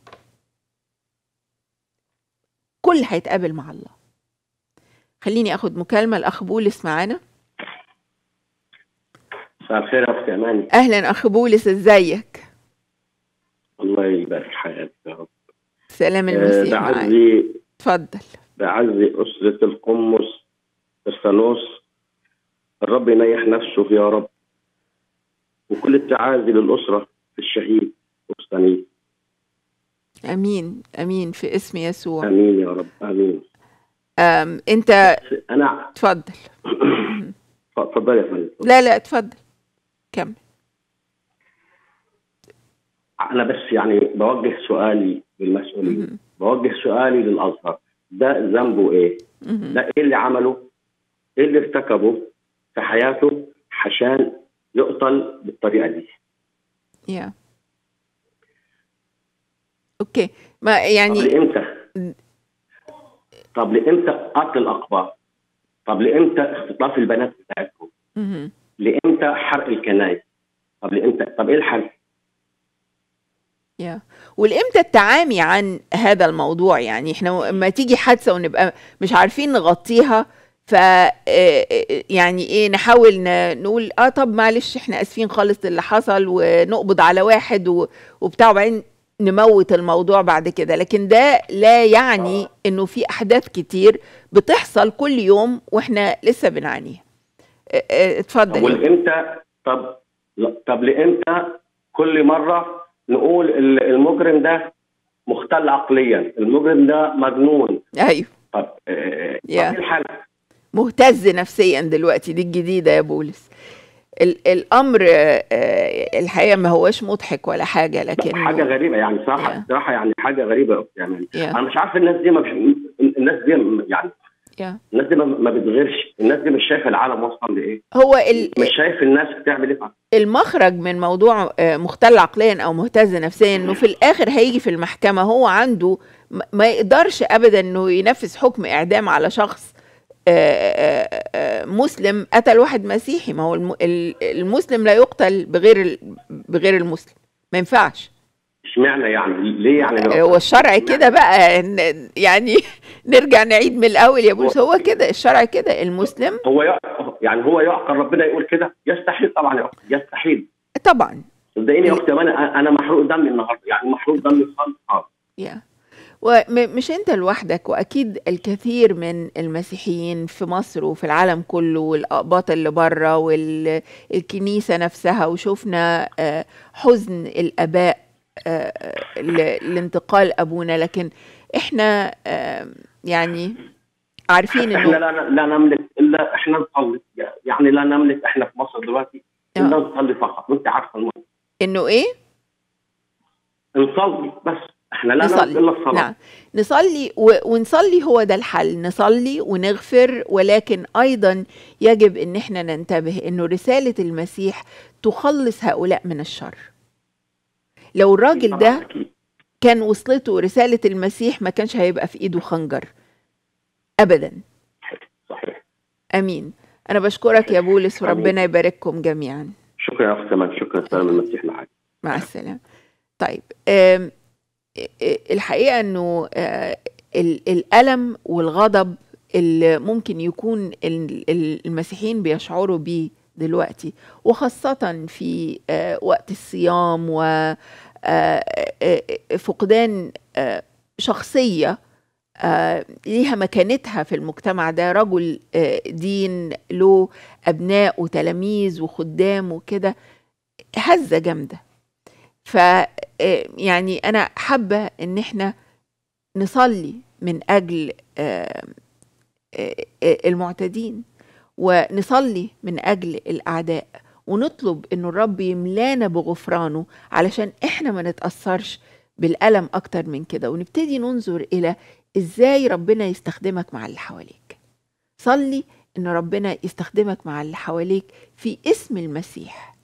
كل هيتقابل مع الله خليني اخد مكالمه الاخ بولس معانا مساء الخير يا اختي اماني اهلا اخ بولس ازيك الله يبارك حياتك يا رب سلام آه، المسيح بعزي اتفضل بعزي اسره القمص استانوس الرب ينيح نفسه يا رب وكل التعازي للأسرة في الشهيد مستنير امين امين في اسم يسوع امين يا رب امين أم انت انا تفضل تفضل يا فندم لا لا تفضل كمل انا بس يعني بوجه سؤالي للمسؤولين بوجه سؤالي للازهر ده ذنبه ايه؟ ده ايه اللي عمله؟ ايه اللي ارتكبه؟ في حياته عشان يقتل بالطريقه دي يا yeah. اوكي ما يعني طب لامتى؟ طب لامتى قتل الاقباط؟ طب لامتى اختطاف البنات بتاعتهم؟ mm-hmm. لامتى حرق الكنائس؟ طب لامتى؟ طب ايه الحل؟ يا والامتى التعامي عن هذا الموضوع يعني احنا لما تيجي حادثه ونبقى مش عارفين نغطيها ف آه، آه، يعني ايه نحاول نقول اه طب معلش احنا اسفين خالص اللي حصل ونقبض على واحد وبتاع وبعدين نموت الموضوع بعد كده لكن ده لا يعني آه. انه في احداث كتير بتحصل كل يوم واحنا لسه بنعانيها اتفضل انت طب طب لامتى كل مره نقول المجرم ده مختل عقليا المجرم ده مجنون ايوه طب ايه yeah. الحل مهتز نفسيا دلوقتي دي الجديده يا بولس الامر آه، الحقيقه ما هوش مضحك ولا حاجه لكن حاجه غريبه يعني صراحه yeah. صراحه يعني حاجه غريبه يعني yeah. انا مش عارف الناس دي ما بش... الناس دي يعني yeah. الناس دي ما بتغيرش الناس دي مش شايفه العالم وصل لايه هو ال... مش شايف الناس بتعمل ايه المخرج من موضوع آه، مختل عقليا او مهتز نفسيا انه في الاخر هيجي في المحكمه هو عنده ما يقدرش ابدا انه ينفذ حكم اعدام على شخص آه، آه، آه، مسلم قتل واحد مسيحي ما هو المسلم لا يقتل بغير بغير المسلم ما ينفعش اشمعنى يعني ليه يعني هو الشرع كده بقى يعني نرجع نعيد من الاول يا بوس هو كده الشرع كده المسلم هو يعني هو يعقل ربنا يقول كده يستحيل طبعا يعقل يستحيل طبعا صدقيني يا اختي انا انا محروق دمي النهارده يعني محروق دمي خالص خالص ومش انت لوحدك واكيد الكثير من المسيحيين في مصر وفي العالم كله والاقباط اللي بره والكنيسه نفسها وشفنا آه، حزن الاباء آه، آه، لانتقال ابونا لكن احنا يعني عارفين انه احنا لا, لا نملك الا احنا نصلي يعني لا نملك احنا في مصر دلوقتي الا نصلي فقط وانت عارفه انه ايه؟ نصلي بس احنا لا نصلي. الا الصلاه نعم. نصلي و... ونصلي هو ده الحل نصلي ونغفر ولكن ايضا يجب ان احنا ننتبه انه رساله المسيح تخلص هؤلاء من الشر لو الراجل ده كان وصلته رساله المسيح ما كانش هيبقى في ايده خنجر ابدا صحيح امين انا بشكرك يا بولس وربنا يبارككم جميعا شكرا يا أختي شكرا سلام المسيح لحاجة مع نعم. السلامه طيب الحقيقه انه آه، الالم والغضب اللي ممكن يكون المسيحيين بيشعروا بيه دلوقتي وخاصة في آه، وقت الصيام وفقدان آه، شخصية ليها مكانتها في المجتمع ده رجل دين له أبناء وتلاميذ وخدام وكده هزة جامدة ف آه، يعني انا حابه ان احنا نصلي من اجل آه، آه، المعتدين ونصلي من اجل الاعداء ونطلب ان الرب يملانا بغفرانه علشان احنا ما نتاثرش بالالم اكتر من كده ونبتدي ننظر الى ازاي ربنا يستخدمك مع اللي حواليك صلي ان ربنا يستخدمك مع اللي حواليك في اسم المسيح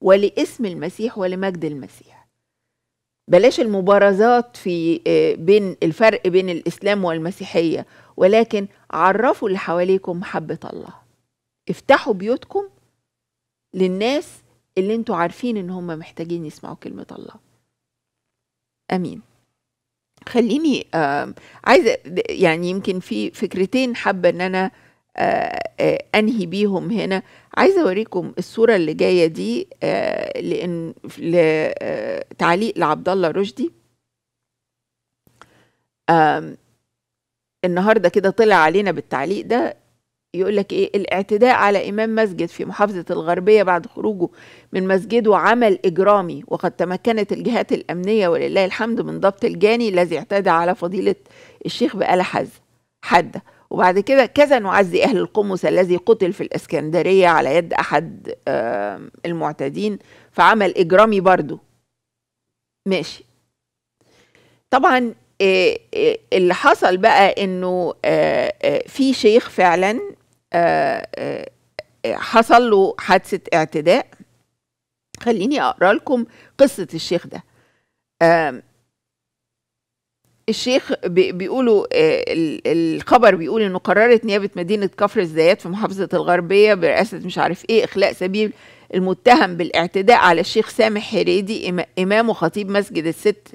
ولاسم المسيح ولمجد المسيح بلاش المبارزات في آه، بين الفرق بين الاسلام والمسيحيه ولكن عرفوا اللي حواليكم محبه الله افتحوا بيوتكم للناس اللي انتوا عارفين ان هم محتاجين يسمعوا كلمه الله امين خليني عايزه يعني يمكن في فكرتين حابه ان انا آه، آه، انهي بيهم هنا عايزه اوريكم الصوره اللي جايه دي آه، لان لتعليق لعبد الله رشدي النهارده كده طلع علينا بالتعليق ده يقول لك ايه الاعتداء على امام مسجد في محافظه الغربيه بعد خروجه من مسجده عمل اجرامي وقد تمكنت الجهات الامنيه ولله الحمد من ضبط الجاني الذي اعتدى على فضيله الشيخ بآلة حاده وبعد كده كذا نعزي أهل القمص الذي قتل في الإسكندرية على يد أحد المعتدين فعمل إجرامي برضه ماشي طبعا آه، آه، اللي حصل بقى إنه آه، في شيخ فعلا حصل له حادثة اعتداء خليني أقرأ لكم قصة الشيخ ده الشيخ بيقولوا آه، الخبر بيقول انه قررت نيابه مدينه كفر الزيات في محافظه الغربيه برئاسه مش عارف ايه اخلاء سبيل المتهم بالاعتداء على الشيخ سامح هريدي امام وخطيب مسجد الست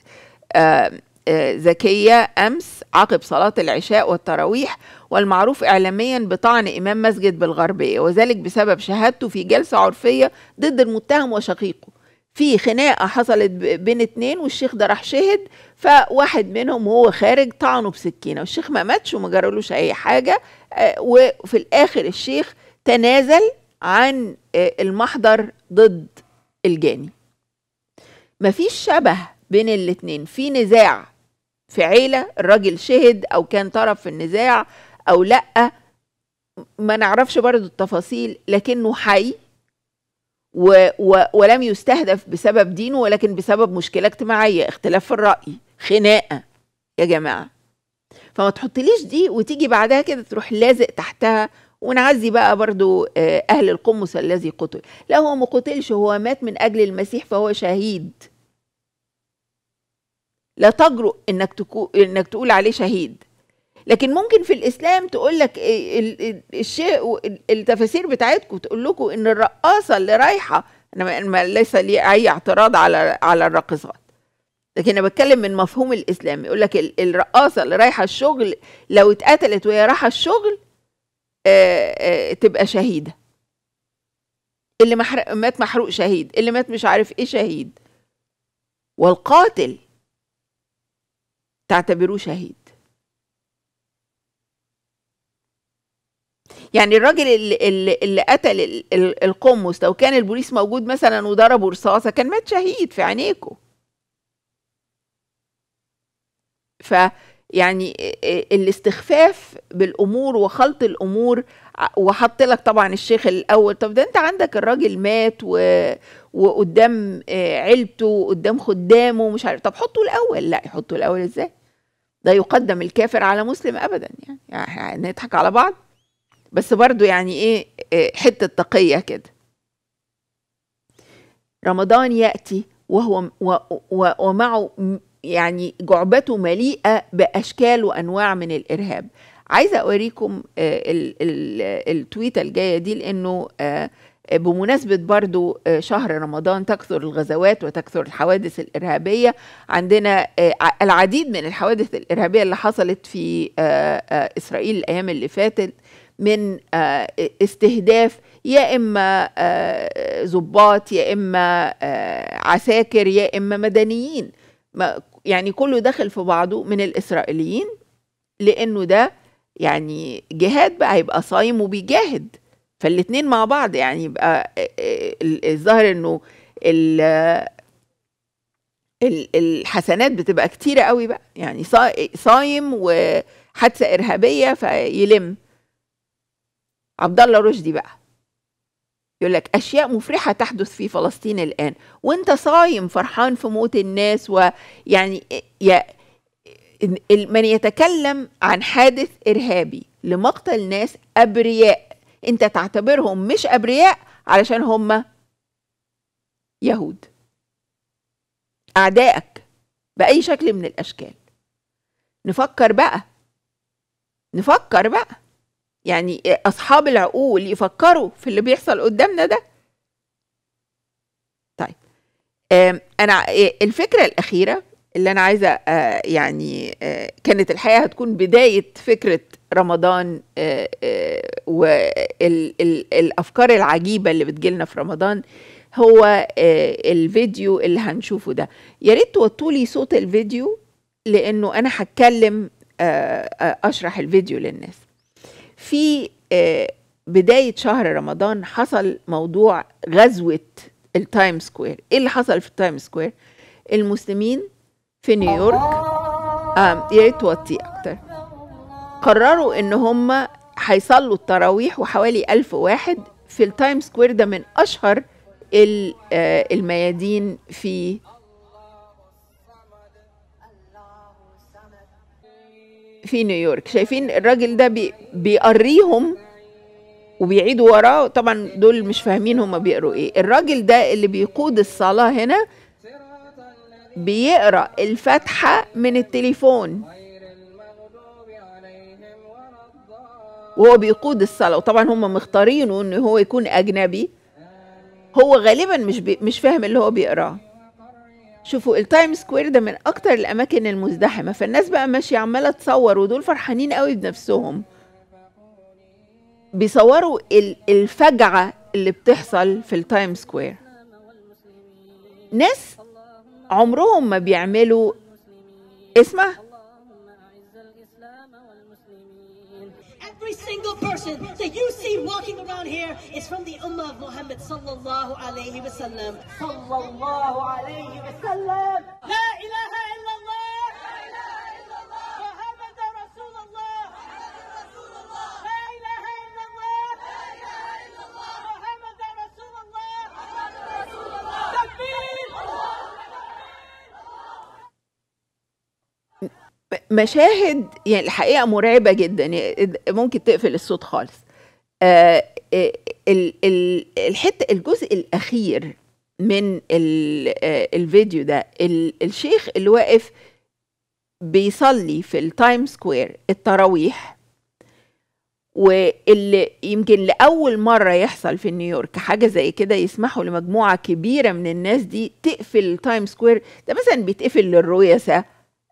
آه، آه، زكيه امس عقب صلاه العشاء والتراويح والمعروف اعلاميا بطعن امام مسجد بالغربيه وذلك بسبب شهادته في جلسه عرفيه ضد المتهم وشقيقه في خناقه حصلت بين اتنين والشيخ ده راح شهد فواحد منهم هو خارج طعنه بسكينه والشيخ ما ماتش وما جرالوش اي حاجه آه، وفي الاخر الشيخ تنازل عن آه، المحضر ضد الجاني مفيش شبه بين الاتنين في نزاع في عيله الراجل شهد او كان طرف في النزاع او لا ما نعرفش برضو التفاصيل لكنه حي و و ولم يستهدف بسبب دينه ولكن بسبب مشكله اجتماعيه اختلاف في الراي خناقه يا جماعه فما تحطليش دي وتيجي بعدها كده تروح لازق تحتها ونعزي بقى برضو آه، أهل القمص الذي قتل لا هو ما قتلش هو مات من أجل المسيح فهو شهيد لا تجرؤ إنك, تكو... إنك تقول عليه شهيد لكن ممكن في الاسلام تقول لك إيه، الشيء التفاسير بتاعتكم تقول لكم ان الرقاصه اللي رايحه انا ليس لي اي اعتراض على على الراقصات لكن انا بتكلم من مفهوم الاسلام يقول لك الرقاصه اللي رايحه الشغل لو اتقتلت وهي رايحه الشغل آآ آآ تبقى شهيده اللي محرق مات محروق شهيد اللي مات مش عارف ايه شهيد والقاتل تعتبروه شهيد يعني الراجل اللي, اللي, قتل القمص لو كان البوليس موجود مثلا وضربه رصاصه كان مات شهيد في عينيكوا ف يعني الاستخفاف بالامور وخلط الامور وحط لك طبعا الشيخ الاول طب ده انت عندك الراجل مات و... وقدام آه، عيلته وقدام خدامه مش عارف طب حطه الاول لا يحطه الاول ازاي ده يقدم الكافر على مسلم ابدا يعني, يعني نضحك على بعض بس برضو يعني إيه،, ايه حته تقيه كده رمضان ياتي وهو ومعه يعني جعبته مليئه باشكال وانواع من الارهاب عايزه اوريكم آه، التويته الجايه دي لانه آه، بمناسبة برضو آه، شهر رمضان تكثر الغزوات وتكثر الحوادث الإرهابية عندنا العديد من الحوادث الإرهابية اللي حصلت في إسرائيل الأيام اللي فاتت من آه، استهداف يا اما آه، ضباط يا اما آه، عساكر يا اما مدنيين يعني كله داخل في بعضه من الاسرائيليين لانه ده يعني جهاد بقى هيبقى صايم وبيجاهد فالاتنين مع بعض يعني يبقى الظاهر انه الحسنات بتبقى كتيرة قوي بقى يعني صايم وحادثة إرهابية فيلم عبد الله رشدي بقى يقول لك اشياء مفرحه تحدث في فلسطين الان وانت صايم فرحان في موت الناس ويعني يا من يتكلم عن حادث ارهابي لمقتل ناس ابرياء انت تعتبرهم مش ابرياء علشان هم يهود اعدائك باي شكل من الاشكال نفكر بقى نفكر بقى يعني أصحاب العقول يفكروا في اللي بيحصل قدامنا ده طيب أنا آه، الفكرة الأخيرة اللي أنا عايزة آه، يعني آه، كانت الحقيقة هتكون بداية فكرة رمضان والأفكار العجيبة اللي بتجيلنا في رمضان هو الفيديو اللي هنشوفه ده يا ريت توطوا لي صوت الفيديو لأنه أنا هتكلم أشرح الفيديو للناس في آه، بداية شهر رمضان حصل موضوع غزوة التايم سكوير ايه اللي حصل في التايم سكوير المسلمين في نيويورك آه، يا ريت توطي اكتر قرروا ان هم هيصلوا التراويح وحوالي ألف واحد في التايم سكوير ده من أشهر آه، الميادين في في نيويورك شايفين الراجل ده بي بيقريهم وبيعيدوا وراه طبعا دول مش فاهمين هما بيقروا ايه الراجل ده اللي بيقود الصلاة هنا بيقرا الفاتحة من التليفون وهو بيقود الصلاة وطبعا هم مختارينه ان هو يكون اجنبي هو غالبا مش بي مش فاهم اللي هو بيقراه شوفوا التايم سكوير ده من اكتر الاماكن المزدحمه فالناس بقى ماشيه عماله تصور ودول فرحانين قوي بنفسهم بيصوروا الفجعه اللي بتحصل في التايم سكوير ناس عمرهم ما بيعملوا اسمع every single person that you see walking around here is from the Ummah of Muhammad sallallahu alayhi wa sallam. Sallallahu alayhi wa sallam. مشاهد يعني الحقيقه مرعبه جدا يعني ممكن تقفل الصوت خالص آه, آه، الحته الجزء الاخير من آه، الفيديو ده الشيخ اللي واقف بيصلي في التايم سكوير التراويح واللي يمكن لأول مرة يحصل في نيويورك حاجة زي كده يسمحوا لمجموعة كبيرة من الناس دي تقفل تايم سكوير ده مثلا بيتقفل للرؤيه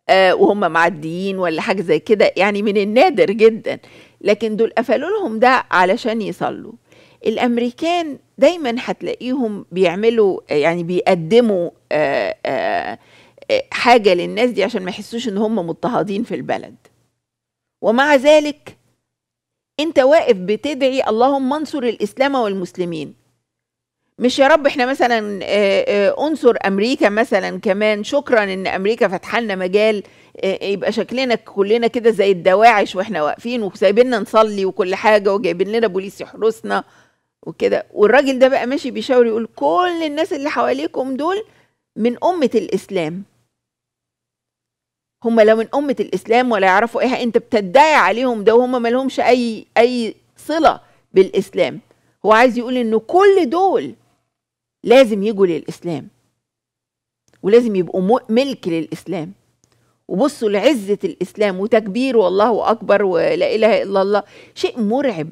آه، وهم معديين ولا حاجه زي كده يعني من النادر جدا لكن دول قفلوا لهم ده علشان يصلوا الامريكان دايما هتلاقيهم بيعملوا يعني بيقدموا آه، آه، حاجه للناس دي عشان ما يحسوش ان هم مضطهدين في البلد ومع ذلك انت واقف بتدعي اللهم انصر الاسلام والمسلمين مش يا رب احنا مثلا آه، آه، انصر امريكا مثلا كمان شكرا ان امريكا فتح لنا مجال آه، يبقى شكلنا كلنا كده زي الدواعش واحنا واقفين وسايبيننا نصلي وكل حاجه وجايبين لنا بوليس يحرسنا وكده والراجل ده بقى ماشي بيشاور يقول كل الناس اللي حواليكم دول من امه الاسلام هم لو من امه الاسلام ولا يعرفوا ايه انت بتدعي عليهم ده وهم مالهمش اي اي صله بالاسلام هو عايز يقول ان كل دول لازم يجوا للإسلام ولازم يبقوا ملك للإسلام وبصوا لعزة الإسلام وتكبير والله أكبر ولا إله إلا الله شيء مرعب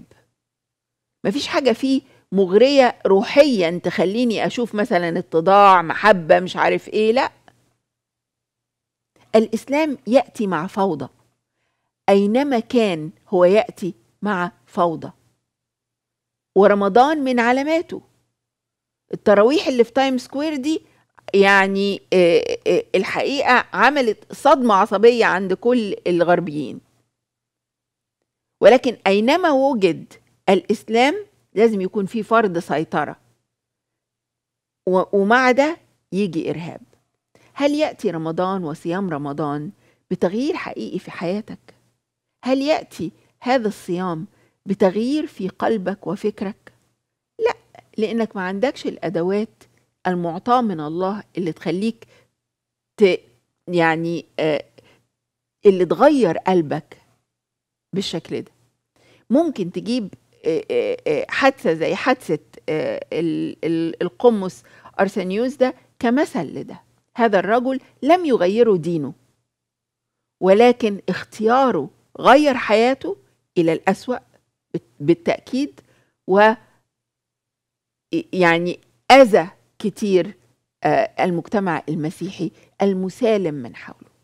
مفيش حاجة فيه مغرية روحيا تخليني أشوف مثلا اتضاع محبة مش عارف إيه لأ الإسلام يأتي مع فوضى أينما كان هو يأتي مع فوضى ورمضان من علاماته التراويح اللي في تايم سكوير دي يعني آه، آه، الحقيقه عملت صدمه عصبيه عند كل الغربيين ولكن اينما وجد الاسلام لازم يكون في فرض سيطره ومع ده يجي ارهاب هل ياتي رمضان وصيام رمضان بتغيير حقيقي في حياتك هل ياتي هذا الصيام بتغيير في قلبك وفكرك لانك ما عندكش الادوات المعطاه من الله اللي تخليك ت يعني آه اللي تغير قلبك بالشكل ده ممكن تجيب آه، آه، آه، حادثه زي حادثه القمص ارسنيوس ده كمثل لده هذا الرجل لم يغيره دينه ولكن اختياره غير حياته الى الاسوا بالتاكيد و يعني اذى كتير آه، المجتمع المسيحي المسالم من حوله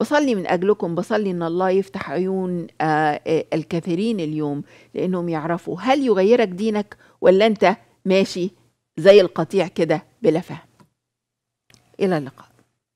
بصلي من اجلكم بصلي ان الله يفتح عيون آه، آه، الكثيرين اليوم لانهم يعرفوا هل يغيرك دينك ولا انت ماشي زي القطيع كده بلا فهم الى اللقاء